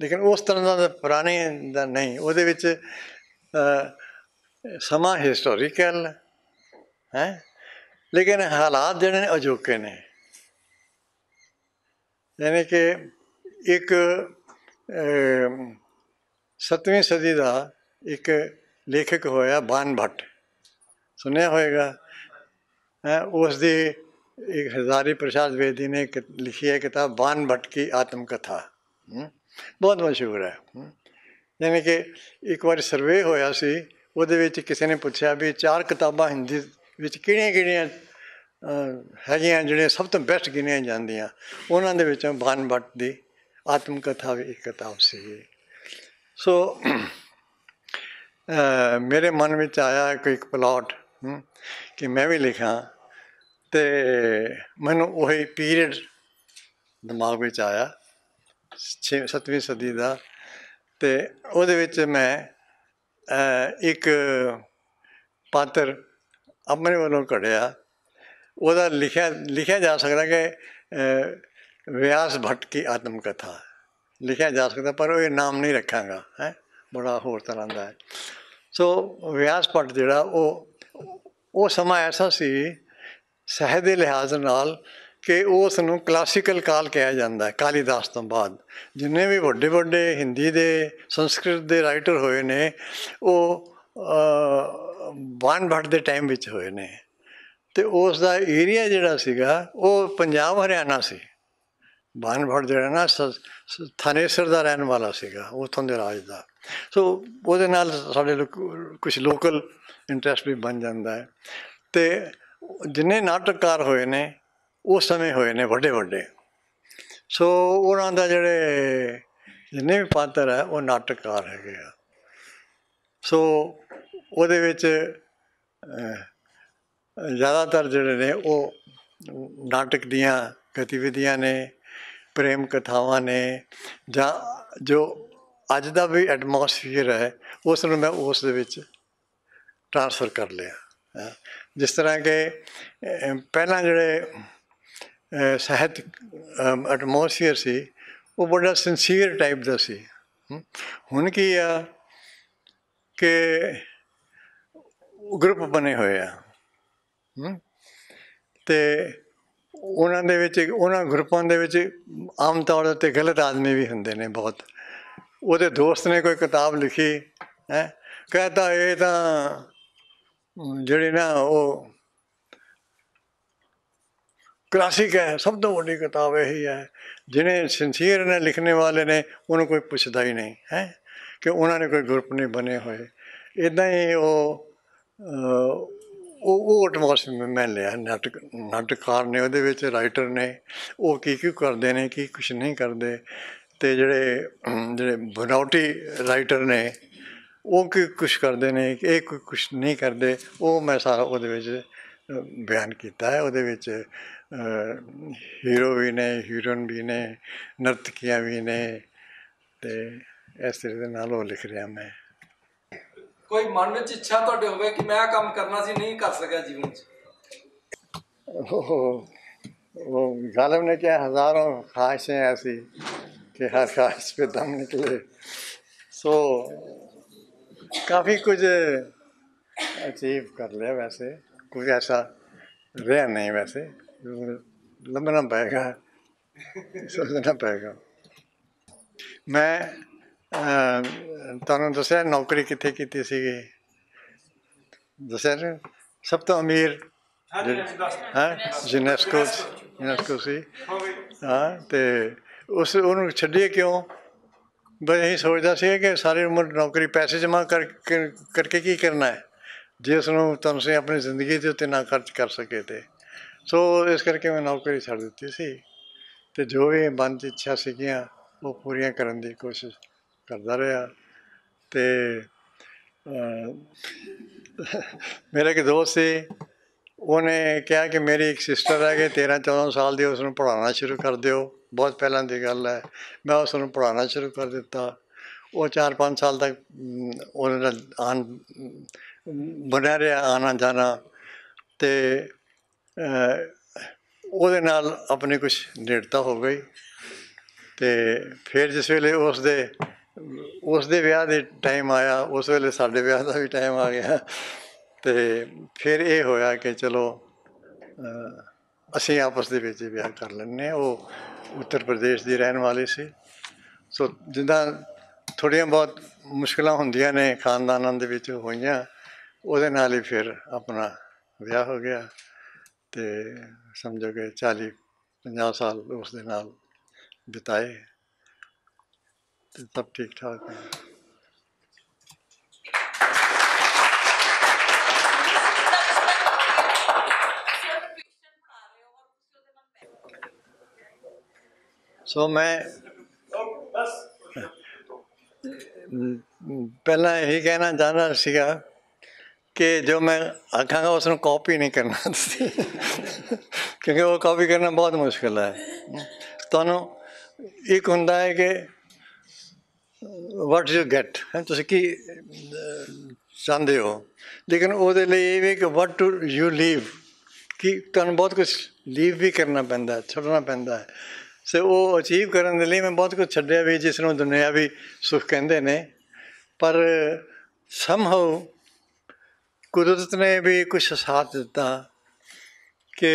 ਲੇਕਿਨ ਉਸ ਤਰ੍ਹਾਂ ਦਾ ਪੁਰਾਣੇ ਦਾ ਨਹੀਂ ਉਹਦੇ ਵਿੱਚ ਸਮਾਂ ਹਿਸਟੋਰੀਕਲ ਹੈ ਲੇਕਿਨ ਹਾਲਾਤ ਜਿਹੜੇ ਨੇ ਅਜੋਕੇ ਨੇ ਯਾਨੀ ਕਿ ਇੱਕ 7ਵੀਂ ਸਦੀ ਦਾ ਇੱਕ ਲੇਖਕ ਹੋਇਆ ਬਾਨ ਭੱਟ ਸੁਣਿਆ ਹੋਵੇਗਾ ਉਸ ਦੀ ਇੱਕ ਹਜ਼ਾਰੀ ਪ੍ਰਸਾਦ ਵੇਦੀ ਨੇ ਲਿਖੀ ਹੈ ਕਿਤਾਬ ਬਾਨ ਭੱਟ ਕੀ ਆਤਮ ਕਥਾ ਬਹੁਤ ਮਸ਼ਹੂਰ ਹੈ ਯਾਨੀ ਕਿ ਇੱਕ ਵਾਰ ਸਰਵੇ ਹੋਇਆ ਸੀ ਉਹਦੇ ਵਿੱਚ ਕਿਸੇ ਨੇ ਪੁੱਛਿਆ ਵੀ ਚਾਰ ਕਿਤਾਬਾਂ ਹਿੰਦੀ ਵਿੱਚ ਕਿਹੜੀਆਂ ਕਿਹੜੀਆਂ ਹੈਗੀਆਂ ਜਿਹੜੀਆਂ ਸਭ ਤੋਂ ਬੈਸਟ ਗਿਣੀਆਂ ਜਾਂਦੀਆਂ ਉਹਨਾਂ ਦੇ ਵਿੱਚੋਂ ਬਾਨ ਬੱਟ ਦੀ ਆਤਮ ਕਥਾ ਵੀ ਇੱਕ ਕਿਤਾਬ ਸੀ ਸੋ ਮੇਰੇ ਮਨ ਵਿੱਚ ਆਇਆ ਕੋਈ ਇੱਕ ਪਲਾਟ ਕਿ ਮੈਂ ਵੀ ਲਿਖਾਂ ਤੇ ਮੈਨੂੰ ਉਹੀ ਪੀਰੀਅਡ ਦਿਮਾਗ ਵਿੱਚ ਆਇਆ 6 7ਵੀਂ ਸਦੀ ਦਾ ਤੇ ਉਹਦੇ ਵਿੱਚ ਮੈਂ ਇੱਕ ਪਾਤਰ ਆਪਣੇ ਵੱਲੋਂ ਘੜਿਆ ਉਹਦਾ ਲਿਖਿਆ ਲਿਖਿਆ ਜਾ ਸਕਦਾ ਕਿ ਵਿਆਸ ਭੱਟ ਕੀ ਆਤਮ ਕਥਾ ਲਿਖਿਆ ਜਾ ਸਕਦਾ ਪਰ ਉਹ ਇਹ ਨਾਮ ਨਹੀਂ ਰੱਖਾਂਗਾ ਹੈ ਬੜਾ ਹੋਰ ਤਰ੍ਹਾਂ ਦਾ ਹੈ ਸੋ ਵਿਆਸ ਭੱਟ ਜਿਹੜਾ ਉਹ ਉਹ ਸਮਾਂ ਐਸਾ ਸੀ ਸਹਿ ਦੇ ਲਿਹਾਜ਼ ਨਾਲ ਕਿ ਉਸ ਨੂੰ ਕਲਾਸੀਕਲ ਕਾਲ ਕਿਹਾ ਜਾਂਦਾ ਹੈ ਕਾਲੀਦਾਸ ਤੋਂ ਬਾਅਦ ਜਿੰਨੇ ਵੀ ਵੱਡੇ ਵੱਡੇ ਹਿੰਦੀ ਦੇ ਸੰਸਕ੍ਰਿਤ ਦੇ ਰਾਈਟਰ ਹੋਏ ਨੇ ਉਹ ਬਾਣ ਭੜ ਦੇ ਟਾਈਮ ਵਿੱਚ ਹੋਏ ਨੇ ਤੇ ਉਸ ਦਾ ਏਰੀਆ ਜਿਹੜਾ ਸੀਗਾ ਉਹ ਪੰਜਾਬ ਹਰਿਆਣਾ ਸੀ ਬਾਣ ਭੜ ਜਿਹੜਾ ਨਾ ਥਾਨੇਸਰ ਦਾ ਰਹਿਣ ਵਾਲਾ ਸੀਗਾ ਉਥੋਂ ਦੇ ਰਾਜ ਦਾ ਸੋ ਉਹਦੇ ਨਾਲ ਸਾਡੇ ਕੁਝ ਲੋਕਲ ਇੰਟਰਸਟ ਵੀ ਬਣ ਜਾਂਦਾ ਹੈ ਤੇ ਜਿੰਨੇ ਨਾਟਕਕਾਰ ਹੋਏ ਨੇ ਉਸ ਸਮੇਂ ਹੋਏ ਨੇ ਵੱਡੇ ਵੱਡੇ ਸੋ ਉਹਨਾਂ ਦਾ ਜਿਹੜੇ ਜਿੰਨੇ ਵੀ ਪਾਤਰ ਹੈ ਉਹ ਨਾਟਕਕਾਰ ਹੈਗੇ ਆ ਸੋ ਉਹਦੇ ਵਿੱਚ ਜ਼ਿਆਦਾਤਰ ਜਿਹੜੇ ਨੇ ਉਹ ਨਾਟਕ ਦੀਆਂ ਗਤੀਵਿਧੀਆਂ ਨੇ ਪ੍ਰੇਮ ਕਥਾਵਾਂ ਨੇ ਜਾਂ ਜੋ ਅੱਜ ਦਾ ਵੀ ਐਟਮੋਸਫੀਅਰ ਹੈ ਉਸ ਨੂੰ ਮੈਂ ਉਸ ਦੇ ਵਿੱਚ ਟ੍ਰਾਂਸਫਰ ਕਰ ਲਿਆ ਜਿਸ ਤਰ੍ਹਾਂ ਕਿ ਪਹਿਲਾਂ ਜਿਹੜੇ ਸਹਿਤ ਐਟਮੋਸਫੀਅਰ ਸੀ ਉਹ ਬੜਾ ਸਿੰਸੀਅਰ ਟਾਈਪ ਦਾ ਸੀ ਹੁਣ ਕੀ ਆ ਕਿ ਗਰੁੱਪ ਬਣੇ ਹੋਏ ਆ ਤੇ ਉਹਨਾਂ ਦੇ ਵਿੱਚ ਉਹਨਾਂ ਗਰੁੱਪਾਂ ਦੇ ਵਿੱਚ ਆਮ ਤੌਰ ਤੇ ਗਲਤ ਆਦਮੀ ਵੀ ਹੁੰਦੇ ਨੇ ਬਹੁਤ ਉਹਦੇ ਦੋਸਤ ਨੇ ਕੋਈ ਕਿਤਾਬ ਲਿਖੀ ਹੈ ਕਹਤਾ ਇਹ ਤਾਂ ਜਿਹੜੇ ਨਾ ਉਹ ਹੈ ਸਭ ਤੋਂ ਵੱਡੀ ਕਿਤਾਬ ਇਹ ਹੀ ਹੈ ਜਿਹਨੇ ਸਿੰਸੀਅਰ ਨੇ ਲਿਖਨੇ ਵਾਲੇ ਨੇ ਉਹਨੂੰ ਕੋਈ ਪੁੱਛਦਾ ਹੀ ਨਹੀਂ ਹੈ ਕਿ ਉਹਨਾਂ ਨੇ ਕੋਈ ਗਰੁੱਪ ਨਹੀਂ ਬਣੇ ਹੋਏ ਇਦਾਂ ਹੀ ਉਹ ਉਹ ਉਹ ਐਟਮੋਸਫੇਅਰ ਮੈਂ ਲਿਆ ਨਾਟਕ ਨਾਟਕਕਾਰ ਨੇ ਉਹਦੇ ਵਿੱਚ ਰਾਈਟਰ ਨੇ ਉਹ ਕੀ ਕੀ ਕਰਦੇ ਨੇ ਕੀ ਕੁਝ ਨਹੀਂ ਕਰਦੇ ਤੇ ਜਿਹੜੇ ਜਿਹੜੇ ਬਨੌਟੀ ਰਾਈਟਰ ਨੇ ਉਹ ਕੀ ਕੁਝ ਕਰਦੇ ਨੇ ਇਹ ਕੁਝ ਨਹੀਂ ਕਰਦੇ ਉਹ ਮੈਂ ਸਾਰਾ ਉਹਦੇ ਵਿੱਚ ਬਿਆਨ ਕੀਤਾ ਹੈ ਉਹਦੇ ਵਿੱਚ ਹੀਰੋ ਵੀ ਨੇ ਹੀਰੋਇਨ ਵੀ ਨੇ ਨਰਤਕੀਆਂ ਵੀ ਨੇ ਤੇ इस ਤਰੀਕੇ ਨਾਲ ਉਹ ਲਿਖ ਰਿਹਾ ਮੈਂ ਕੋਈ ਮਨ ਵਿੱਚ गालिब ने क्या हजारों ख्वाहिशें ऐसी कि हर ख्वाहिश पे दम निकले सो काफ़ी कुछ अचीव कर लिया वैसे कुछ ऐसा रहा नहीं वैसे लंबना पड़ेगा सोचना पड़ेगा मैं ਤੁਹਾਨੂੰ ਦੱਸਿਆ ਨੌਕਰੀ ਕਿੱਥੇ ਕੀਤੀ ਸੀਗੀ ਦੱਸਿਆ ਸਭ ਤੋਂ ਅਮੀਰ ਹਾਂ ਜਿਨੈਸਕੋ ਜਿਨੈਸਕੋ ਸੀ ਹਾਂ ਤੇ ਉਸ ਉਹਨੂੰ ਛੱਡਿਆ ਕਿਉਂ ਬਈ ਇਹ ਸੋਚਦਾ ਸੀ ਕਿ ਸਾਰੀ ਉਮਰ ਨੌਕਰੀ ਪੈਸੇ ਜਮਾ ਕਰਕੇ ਕਰਕੇ ਕੀ ਕਰਨਾ ਹੈ ਜੇ ਉਸ ਨੂੰ ਤੁਸੀਂ ਆਪਣੀ ਜ਼ਿੰਦਗੀ ਦੇ ਉੱਤੇ ਨਾ ਖਰਚ ਕਰ ਸਕੇ ਤੇ ਸੋ ਇਸ ਕਰਕੇ ਮੈਂ ਨੌਕਰੀ ਛੱਡ ਦਿੱਤੀ ਸੀ ਤੇ ਜੋ ਵੀ ਮਨ ਦੀ ਇੱਛਾ ਸੀਗੀਆਂ ਉਹ ਪੂਰੀਆਂ ਕਰਨ ਦੀ ਕੋਸ਼ਿਸ਼ ਕਰਦਾ ਰਿਹਾ ਤੇ ਮੇਰੇ ਕੇ ਦੋਸਤ ਸੀ ਉਹਨੇ ਕਿਹਾ ਕਿ ਮੇਰੀ ਇੱਕ ਸਿਸਟਰ ਹੈ ਕਿ 13 14 ਸਾਲ ਦੀ ਉਸ ਨੂੰ ਪੜਾਉਣਾ ਸ਼ੁਰੂ ਕਰ ਦਿਓ ਬਹੁਤ ਪਹਿਲਾਂ ਦੀ ਗੱਲ ਹੈ ਮੈਂ ਉਸ ਨੂੰ ਪੜਾਉਣਾ ਸ਼ੁਰੂ ਕਰ ਦਿੱਤਾ ਉਹ 4-5 ਸਾਲ ਤੱਕ ਉਹਨਾਂ ਦਾ ਆਨ ਬਣਾ ਰਿਹਾ ਆਣਾ ਜਾਣਾ ਤੇ ਉਹਦੇ ਨਾਲ ਆਪਣੀ ਕੁਝ ਨੇੜਤਾ ਹੋ ਗਈ ਤੇ ਫਿਰ ਜਿਸ ਵੇਲੇ ਉਸ ਦੇ ਉਸ ਦੇ ਵਿਆਹ ਦੇ ਟਾਈਮ ਆਇਆ ਉਸ ਵੇਲੇ ਸਾਡੇ ਵਿਆਹ ਦਾ ਵੀ ਟਾਈਮ ਆ ਗਿਆ ਤੇ ਫਿਰ ਇਹ ਹੋਇਆ ਕਿ ਚਲੋ ਅਸੀਂ ਆਪਸ ਦੇ ਵਿੱਚ ਵਿਆਹ ਕਰ ਲੈਣੇ ਉਹ ਉੱਤਰ ਪ੍ਰਦੇਸ਼ ਦੀ ਰਹਿਣ ਵਾਲੀ ਸੀ ਸੋ ਜਿੰਦਾ ਥੋੜੀਆਂ ਬਹੁਤ ਮੁਸ਼ਕਲਾਂ ਹੁੰਦੀਆਂ ਨੇ ਖਾਨਦਾਨਾਂ ਦੇ ਵਿੱਚ ਹੋਈਆਂ ਉਹਦੇ ਨਾਲ ਹੀ ਫਿਰ ਆਪਣਾ ਵਿਆਹ ਹੋ ਗਿਆ ਤੇ ਸਮਝੋ ਕਿ 40 50 ਸਾਲ ਉਸ ਦੇ ਨਾਲ ਬਿਤਾਏ ਤੇ ਸਭ ਠੀਕ ਠਾਕ ਹੈ ਸੋ ਮੈਂ ਪਹਿਲਾਂ ਇਹ ਕਹਿਣਾ ਚਾਹੁੰਦਾ ਸੀਗਾ ਕਿ ਜੋ ਮੈਂ ਆਖਾਂਗਾ ਉਸ ਨੂੰ ਕਾਪੀ ਨਹੀਂ ਕਰਨਾ ਤੁਸੀਂ ਕਿਉਂਕਿ ਉਹ ਕਾਪੀ ਕਰਨਾ ਬਹੁਤ ਮੁਸ਼ਕਲ ਹੈ ਤੁਹਾਨੂੰ ਇੱਕ ਹੁੰਦਾ ਹੈ ਕਿ ਵਾਟ ਯੂ ਗੈਟ ਹੈ ਤੁਸੀਂ ਕੀ ਚਾਹੁੰਦੇ ਹੋ ਲੇਕਿਨ ਉਹਦੇ ਲਈ ਇਹ ਵੀ ਕਿ ਵਾਟ ਟੂ ਯੂ ਲੀਵ ਕਿ ਤੁਹਾਨੂੰ ਬਹੁਤ ਕੁਝ ਲੀਵ ਵੀ ਕਰਨਾ ਪੈਂਦਾ ਛੱਡਣਾ ਪੈਂਦਾ ਹੈ ਸੋ ਉਹ ਅਚੀਵ ਕਰਨ ਦੇ ਲਈ ਮੈਂ ਬਹੁਤ ਕੁਝ ਛੱਡਿਆ ਵੀ ਜਿਸ ਨੂੰ ਦੁਨਿਆਵੀ ਸੁਖ ਕਹਿੰਦੇ ਨੇ ਪਰ ਹਾਉ ਕੁਦਰਤ ਨੇ ਵੀ ਕੁਝ ਸਾਥ ਦਿੱਤਾ ਕਿ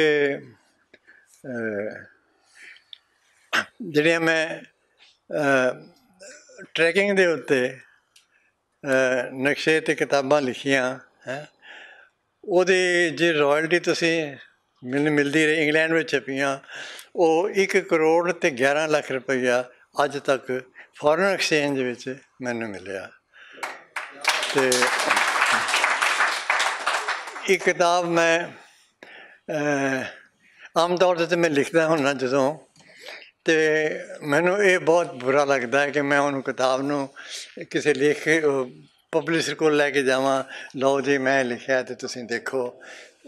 ਜਿਹੜੀਆਂ ਮੈਂ ਟ੍ਰੈਕਿੰਗ ਦੇ ਉੱਤੇ ਨਕਸ਼ੇ ਤੇ ਕਿਤਾਬਾਂ ਲਿਖੀਆਂ ਹੈ ਉਹਦੇ ਜੇ ਰਾਇਲਟੀ ਤੁਸੀਂ ਮਿਲ ਮਿਲਦੀ ਰਹੀ ਇੰਗਲੈਂਡ ਵਿੱਚ ਛਪੀਆਂ ਉਹ 1 ਕਰੋੜ ਤੇ 11 ਲੱਖ ਰੁਪਈਆ ਅੱਜ ਤੱਕ ਫੋਰਨ ਐਕਸਚੇਂਜ ਵਿੱਚ ਮੈਨੂੰ ਮਿਲਿਆ ਤੇ ਇਹ ਕਿਤਾਬ ਮੈਂ ਆਮ ਤੌਰ ਤੇ ਮੈਂ ਲਿਖਦਾ ਹੁੰਨਾ ਜਦੋਂ ਤੇ ਮੈਨੂੰ ਇਹ ਬਹੁਤ ਬੁਰਾ ਲੱਗਦਾ ਹੈ ਕਿ ਮੈਂ ਉਹਨੂੰ ਕਿਤਾਬ ਨੂੰ ਕਿਸੇ ਲੇਖ ਪਬਲਿਸ਼ਰ ਕੋਲ ਲੈ ਕੇ ਜਾਵਾਂ ਲਓ ਜੀ ਮੈਂ ਲਿਖਿਆ ਤੇ ਤੁਸੀਂ ਦੇਖੋ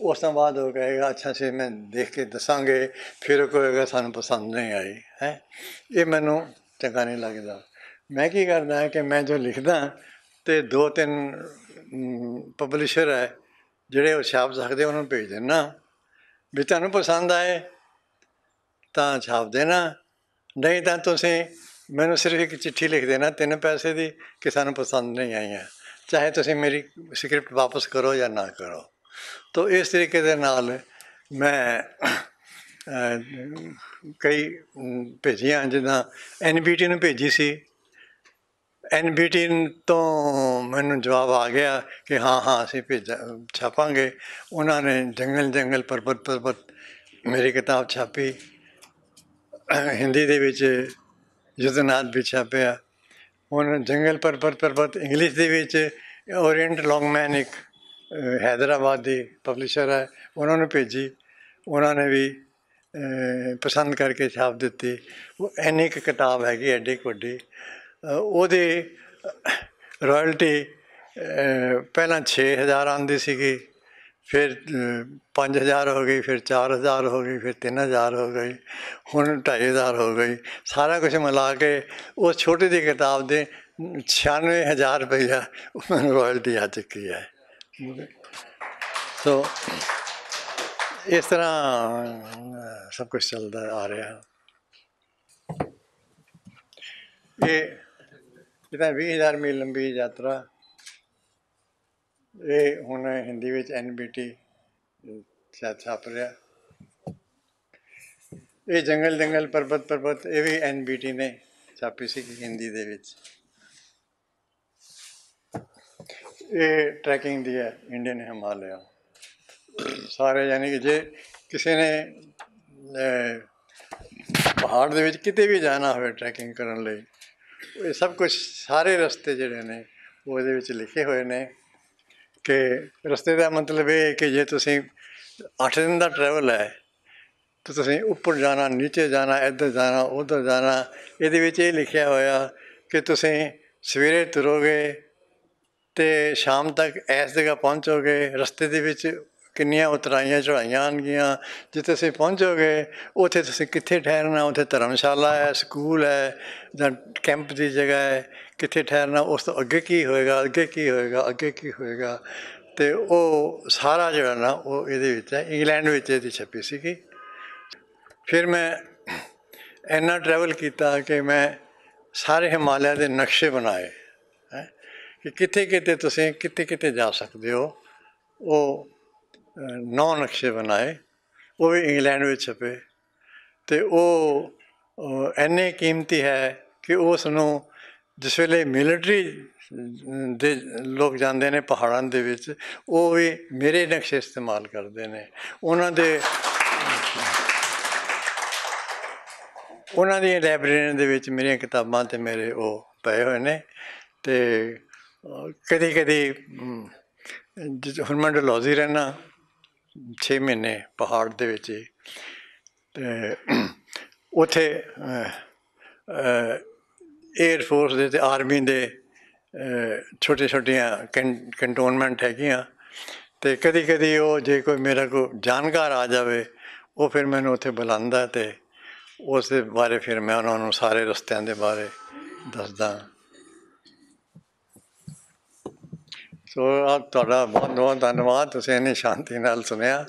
ਉਸ ਤੋਂ ਬਾਅਦ ਉਹ ਕਹੇਗਾ ਅੱਛਾ ਸੀ ਮੈਂ ਦੇਖ ਕੇ ਦੱਸਾਂਗੇ ਫਿਰ ਉਹ ਕਹੇਗਾ ਸਾਨੂੰ ਪਸੰਦ ਨਹੀਂ ਆਈ ਹੈ ਇਹ ਮੈਨੂੰ ਚੰਗਾ ਨਹੀਂ ਲੱਗਦਾ ਮੈਂ ਕੀ ਕਰਦਾ ਹਾਂ ਕਿ ਮੈਂ ਜੋ ਲਿਖਦਾ ਤੇ ਦੋ ਤਿੰਨ ਪਬਲਿਸ਼ਰ ਹੈ ਜਿਹੜੇ ਉਹ ਛਾਪ ਸਕਦੇ ਉਹਨਾਂ ਨੂੰ ਭੇਜ ਦੇਣਾ ਵੀ ਤੁਹਾਨੂੰ ਪਸੰਦ ਆਏ ਤਾਂ ਛਾਪ ਦੇਣਾ ਨਹੀਂ ਤਾਂ ਤੁਸੀਂ ਮੈਨੂੰ ਸਿਰਫ ਇੱਕ ਚਿੱਠੀ ਲਿਖ ਦੇਣਾ ਤਿੰਨ ਪੈਸੇ ਦੀ ਕਿ ਸਾਨੂੰ ਪਸੰਦ ਨਹੀਂ ਆਈਆਂ ਚਾਹੇ ਤੁਸੀਂ ਮੇਰੀ ਸਕ੍ਰਿਪਟ ਵਾਪਸ ਕਰੋ ਜਾਂ ਨਾ ਕਰੋ ਤੋ ਇਸ ਤਰੀਕੇ ਦੇ ਨਾਲ ਮੈਂ ਕਈ ਭੇਜੀਆਂ ਜਿੱਦਾਂ ਐਨਬੀਟੀ ਨੂੰ ਭੇਜੀ ਸੀ ਐਨਬੀਟੀ ਤੋਂ ਮੈਨੂੰ ਜਵਾਬ ਆ ਗਿਆ ਕਿ ਹਾਂ ਹਾਂ ਅਸੀਂ ਭੇਜ ਛਾਪਾਂਗੇ ਉਹਨਾਂ ਨੇ ਜੰਗਲ ਜੰਗਲ ਪਰਬਤ ਪਰਬਤ ਮੇਰੀ ਕਿਤਾਬ ਛਾਪੀ ਹਿੰਦੀ ਦੇ ਵਿੱਚ ਯੁੱਧਨਾਥ ਵੀ ਛਾਪਿਆ ਹੁਣ ਜੰਗਲ ਪਰਬਤ ਪਰਬਤ ਇੰਗਲਿਸ਼ ਦੇ ਵਿੱਚ ਓਰੀਐਂਟ ਲੌਂਗਮੈਨ ਇੱਕ ਹైదరాబాద్ ਦੇ ਪਬਲਿਸ਼ਰ ਹੈ ਉਹਨਾਂ ਨੇ ਭੇਜੀ ਉਹਨਾਂ ਨੇ ਵੀ ਪਸੰਦ ਕਰਕੇ ਛਾਪ ਦਿੱਤੀ ਉਹ ਐਨੀ ਇੱਕ ਕਿਤਾਬ ਹੈਗੀ ਐਡੀ ਵੱਡੀ ਉਹਦੇ ਰਾਇਲਟੀ ਪਹਿਲਾਂ 6000 ਆਂਦੀ ਸੀਗੀ ਫਿਰ 5000 ਹੋ ਗਈ ਫਿਰ 4000 ਹੋ ਗਈ ਫਿਰ 3000 ਹੋ ਗਈ ਹੁਣ 2500 ਹੋ ਗਈ ਸਾਰਾ ਕੁਝ ਮਿਲਾ ਕੇ ਉਸ ਛੋਟੀ ਜਿਹੀ ਕਿਤਾਬ ਦੇ 96000 ਰੁਪਇਆ ਉਹਨਾਂ ਨੂੰ ਰਾਇਲਟੀ ਆ ਚੁੱਕੀ ਹੈ ਸੋ ਇਸ ਤਰ੍ਹਾਂ ਸਭ ਕੁਝ ਚੱਲਦਾ ਆ ਰਿਹਾ ਇਹ ਜਿਹਦਾ 20000 ਮੀਲ ਲੰਬੀ ਯਾਤਰਾ ਇਹ ਹੁਣ ਹਿੰਦੀ ਵਿੱਚ ਐਨਬੀਟੀ ਛਾਪ ਰਿਹਾ ਇਹ ਜੰਗਲ ਜੰਗਲ ਪਰਬਤ ਪਰਬਤ ਇਹ ਵੀ ਐਨਬੀਟੀ ਨੇ ਛਾਪੀ ਸੀ ਹਿੰਦੀ ਦੇ ਵਿੱਚ ਇਹ ਟਰੈਕਿੰਗ ਦੀ ਹੈ ਇੰਡੀਅਨ ਹਿਮਾਲਿਆ ਸਾਰੇ ਯਾਨੀ ਕਿ ਜੇ ਕਿਸੇ ਨੇ ਪਹਾੜ ਦੇ ਵਿੱਚ ਕਿਤੇ ਵੀ ਜਾਣਾ ਹੋਵੇ ਟਰੈਕਿੰਗ ਕਰਨ ਲਈ ਇਹ ਸਭ ਕੁਝ ਸਾਰੇ ਰਸਤੇ ਜਿਹੜੇ ਨੇ ਉਹਦੇ ਵਿੱਚ ਲਿਖੇ ਹੋਏ ਨੇ ਕਿ ਰਸਤੇ ਦਾ ਮਤਲਬ ਇਹ ਕਿ ਜੇ ਤੁਸੀਂ 8 ਦਿਨ ਦਾ ਟਰੈਵਲ ਹੈ ਤਾਂ ਤੁਸੀਂ ਉੱਪਰ ਜਾਣਾ ਨੀਚੇ ਜਾਣਾ ਇੱਧਰ ਜਾਣਾ ਉੱਧਰ ਜਾਣਾ ਇਹਦੇ ਵਿੱਚ ਇਹ ਲਿਖਿਆ ਹੋਇਆ ਕਿ ਤੁਸੀਂ ਸਵੇਰੇ ਤੁਰੋਗੇ ਤੇ ਸ਼ਾਮ ਤੱਕ ਇਸ ਜਗ੍ਹਾ ਪਹੁੰਚੋਗੇ ਰਸਤੇ ਦੇ ਵਿੱਚ ਕਿੰਨੀਆਂ ਉਤਰਾਈਆਂ ਚੜਾਈਆਂ ਆਣਗੀਆਂ ਜਿੱਥੇ ਤੁਸੀਂ ਪਹੁੰਚੋਗੇ ਉੱਥੇ ਤੁਸੀਂ ਕਿੱਥੇ ਠਹਿਰਨਾ ਉੱਥੇ ਧਰਮਸ਼ਾਲਾ ਹੈ ਸਕੂਲ ਹੈ ਜਾਂ ਕੈਂਪ ਦੀ ਜਗ੍ਹਾ ਹੈ ਕਿੱਥੇ ਠਹਿਰਨਾ ਉਸ ਤੋਂ ਅੱਗੇ ਕੀ ਹੋਏਗਾ ਅੱਗੇ ਕੀ ਹੋਏਗਾ ਅੱਗੇ ਕੀ ਹੋਏਗਾ ਤੇ ਉਹ ਸਾਰਾ ਜਿਹੜਾ ਨਾ ਉਹ ਇਹਦੇ ਵਿੱਚ ਹੈ ਇੰਗਲੈਂਡ ਵਿੱਚ ਇਹਦੀ ਛਪੀ ਸੀਗੀ ਫਿਰ ਮੈਂ ਇੰਨਾ ਟਰੈਵਲ ਕੀਤਾ ਕਿ ਮੈਂ ਸਾਰੇ ਹਿਮਾਲਿਆ ਦੇ ਨਕਸ਼ੇ ਬਣਾਏ ਕਿ ਕਿੱਥੇ ਕਿੱਥੇ ਤੁਸੀਂ ਕਿੱਥੇ ਕਿੱਥੇ ਜਾ ਸਕਦੇ ਹੋ ਉਹ ਨੌ ਨਕਸ਼ੇ ਬਣਾਏ ਉਹ ਵੀ ਇੰਗਲੈਂਡ ਵਿੱਚ ਛਪੇ ਤੇ ਉਹ ਐਨੇ ਕੀਮਤੀ ਹੈ ਕਿ ਉਸ ਨੂੰ ਜਿਸ ਵੇਲੇ ਮਿਲਟਰੀ ਦੇ ਲੋਕ ਜਾਂਦੇ ਨੇ ਪਹਾੜਾਂ ਦੇ ਵਿੱਚ ਉਹ ਵੀ ਮੇਰੇ ਨਕਸ਼ੇ ਇਸਤੇਮਾਲ ਕਰਦੇ ਨੇ ਉਹਨਾਂ ਦੇ ਉਹਨਾਂ ਦੀ ਲਾਇਬ੍ਰੇਰੀ ਦੇ ਵਿੱਚ ਮੇਰੀਆਂ ਕਿਤਾਬਾਂ ਤੇ ਮੇਰੇ ਉਹ ਪਏ ਹੋਏ ਨੇ ਤੇ ਕਦੇ ਕਦੇ ਜਿਹੜਾ ਹਰਮਨ ਲੋਜੀ ਰਹਿਣਾ 6 ਮਹੀਨੇ ਪਹਾੜ ਦੇ ਵਿੱਚ ਤੇ ਉਥੇ ਏਅਰ ਫੋਰਸ ਦੇ ਤੇ ਆਰਮੀ ਦੇ ਛੋਟੇ ਛੋਟੀਆਂ ਕੰਟੋਨਮੈਂਟ ਹੈਗੀਆਂ ਤੇ ਕਦੀ ਕਦੀ ਉਹ ਜੇ ਕੋਈ ਮੇਰਾ ਕੋ ਜਾਣਕਾਰ ਆ ਜਾਵੇ ਉਹ ਫਿਰ ਮੈਨੂੰ ਉੱਥੇ ਬੁਲਾਉਂਦਾ ਤੇ ਉਸ ਦੇ ਬਾਰੇ ਫਿਰ ਮੈਂ ਉਹਨਾਂ ਨੂੰ ਸਾਰੇ ਰਸਤਿਆਂ ਦੇ ਬਾਰੇ ਦੱਸਦਾ ਸੋ ਤੁਹਾਡਾ ਬਹੁਤ ਬਹੁਤ ਧੰਨਵਾਦ ਤੁਸੀਂ ਇੰਨੀ ਸ਼ਾਂਤੀ ਨਾਲ ਸੁਣਿਆ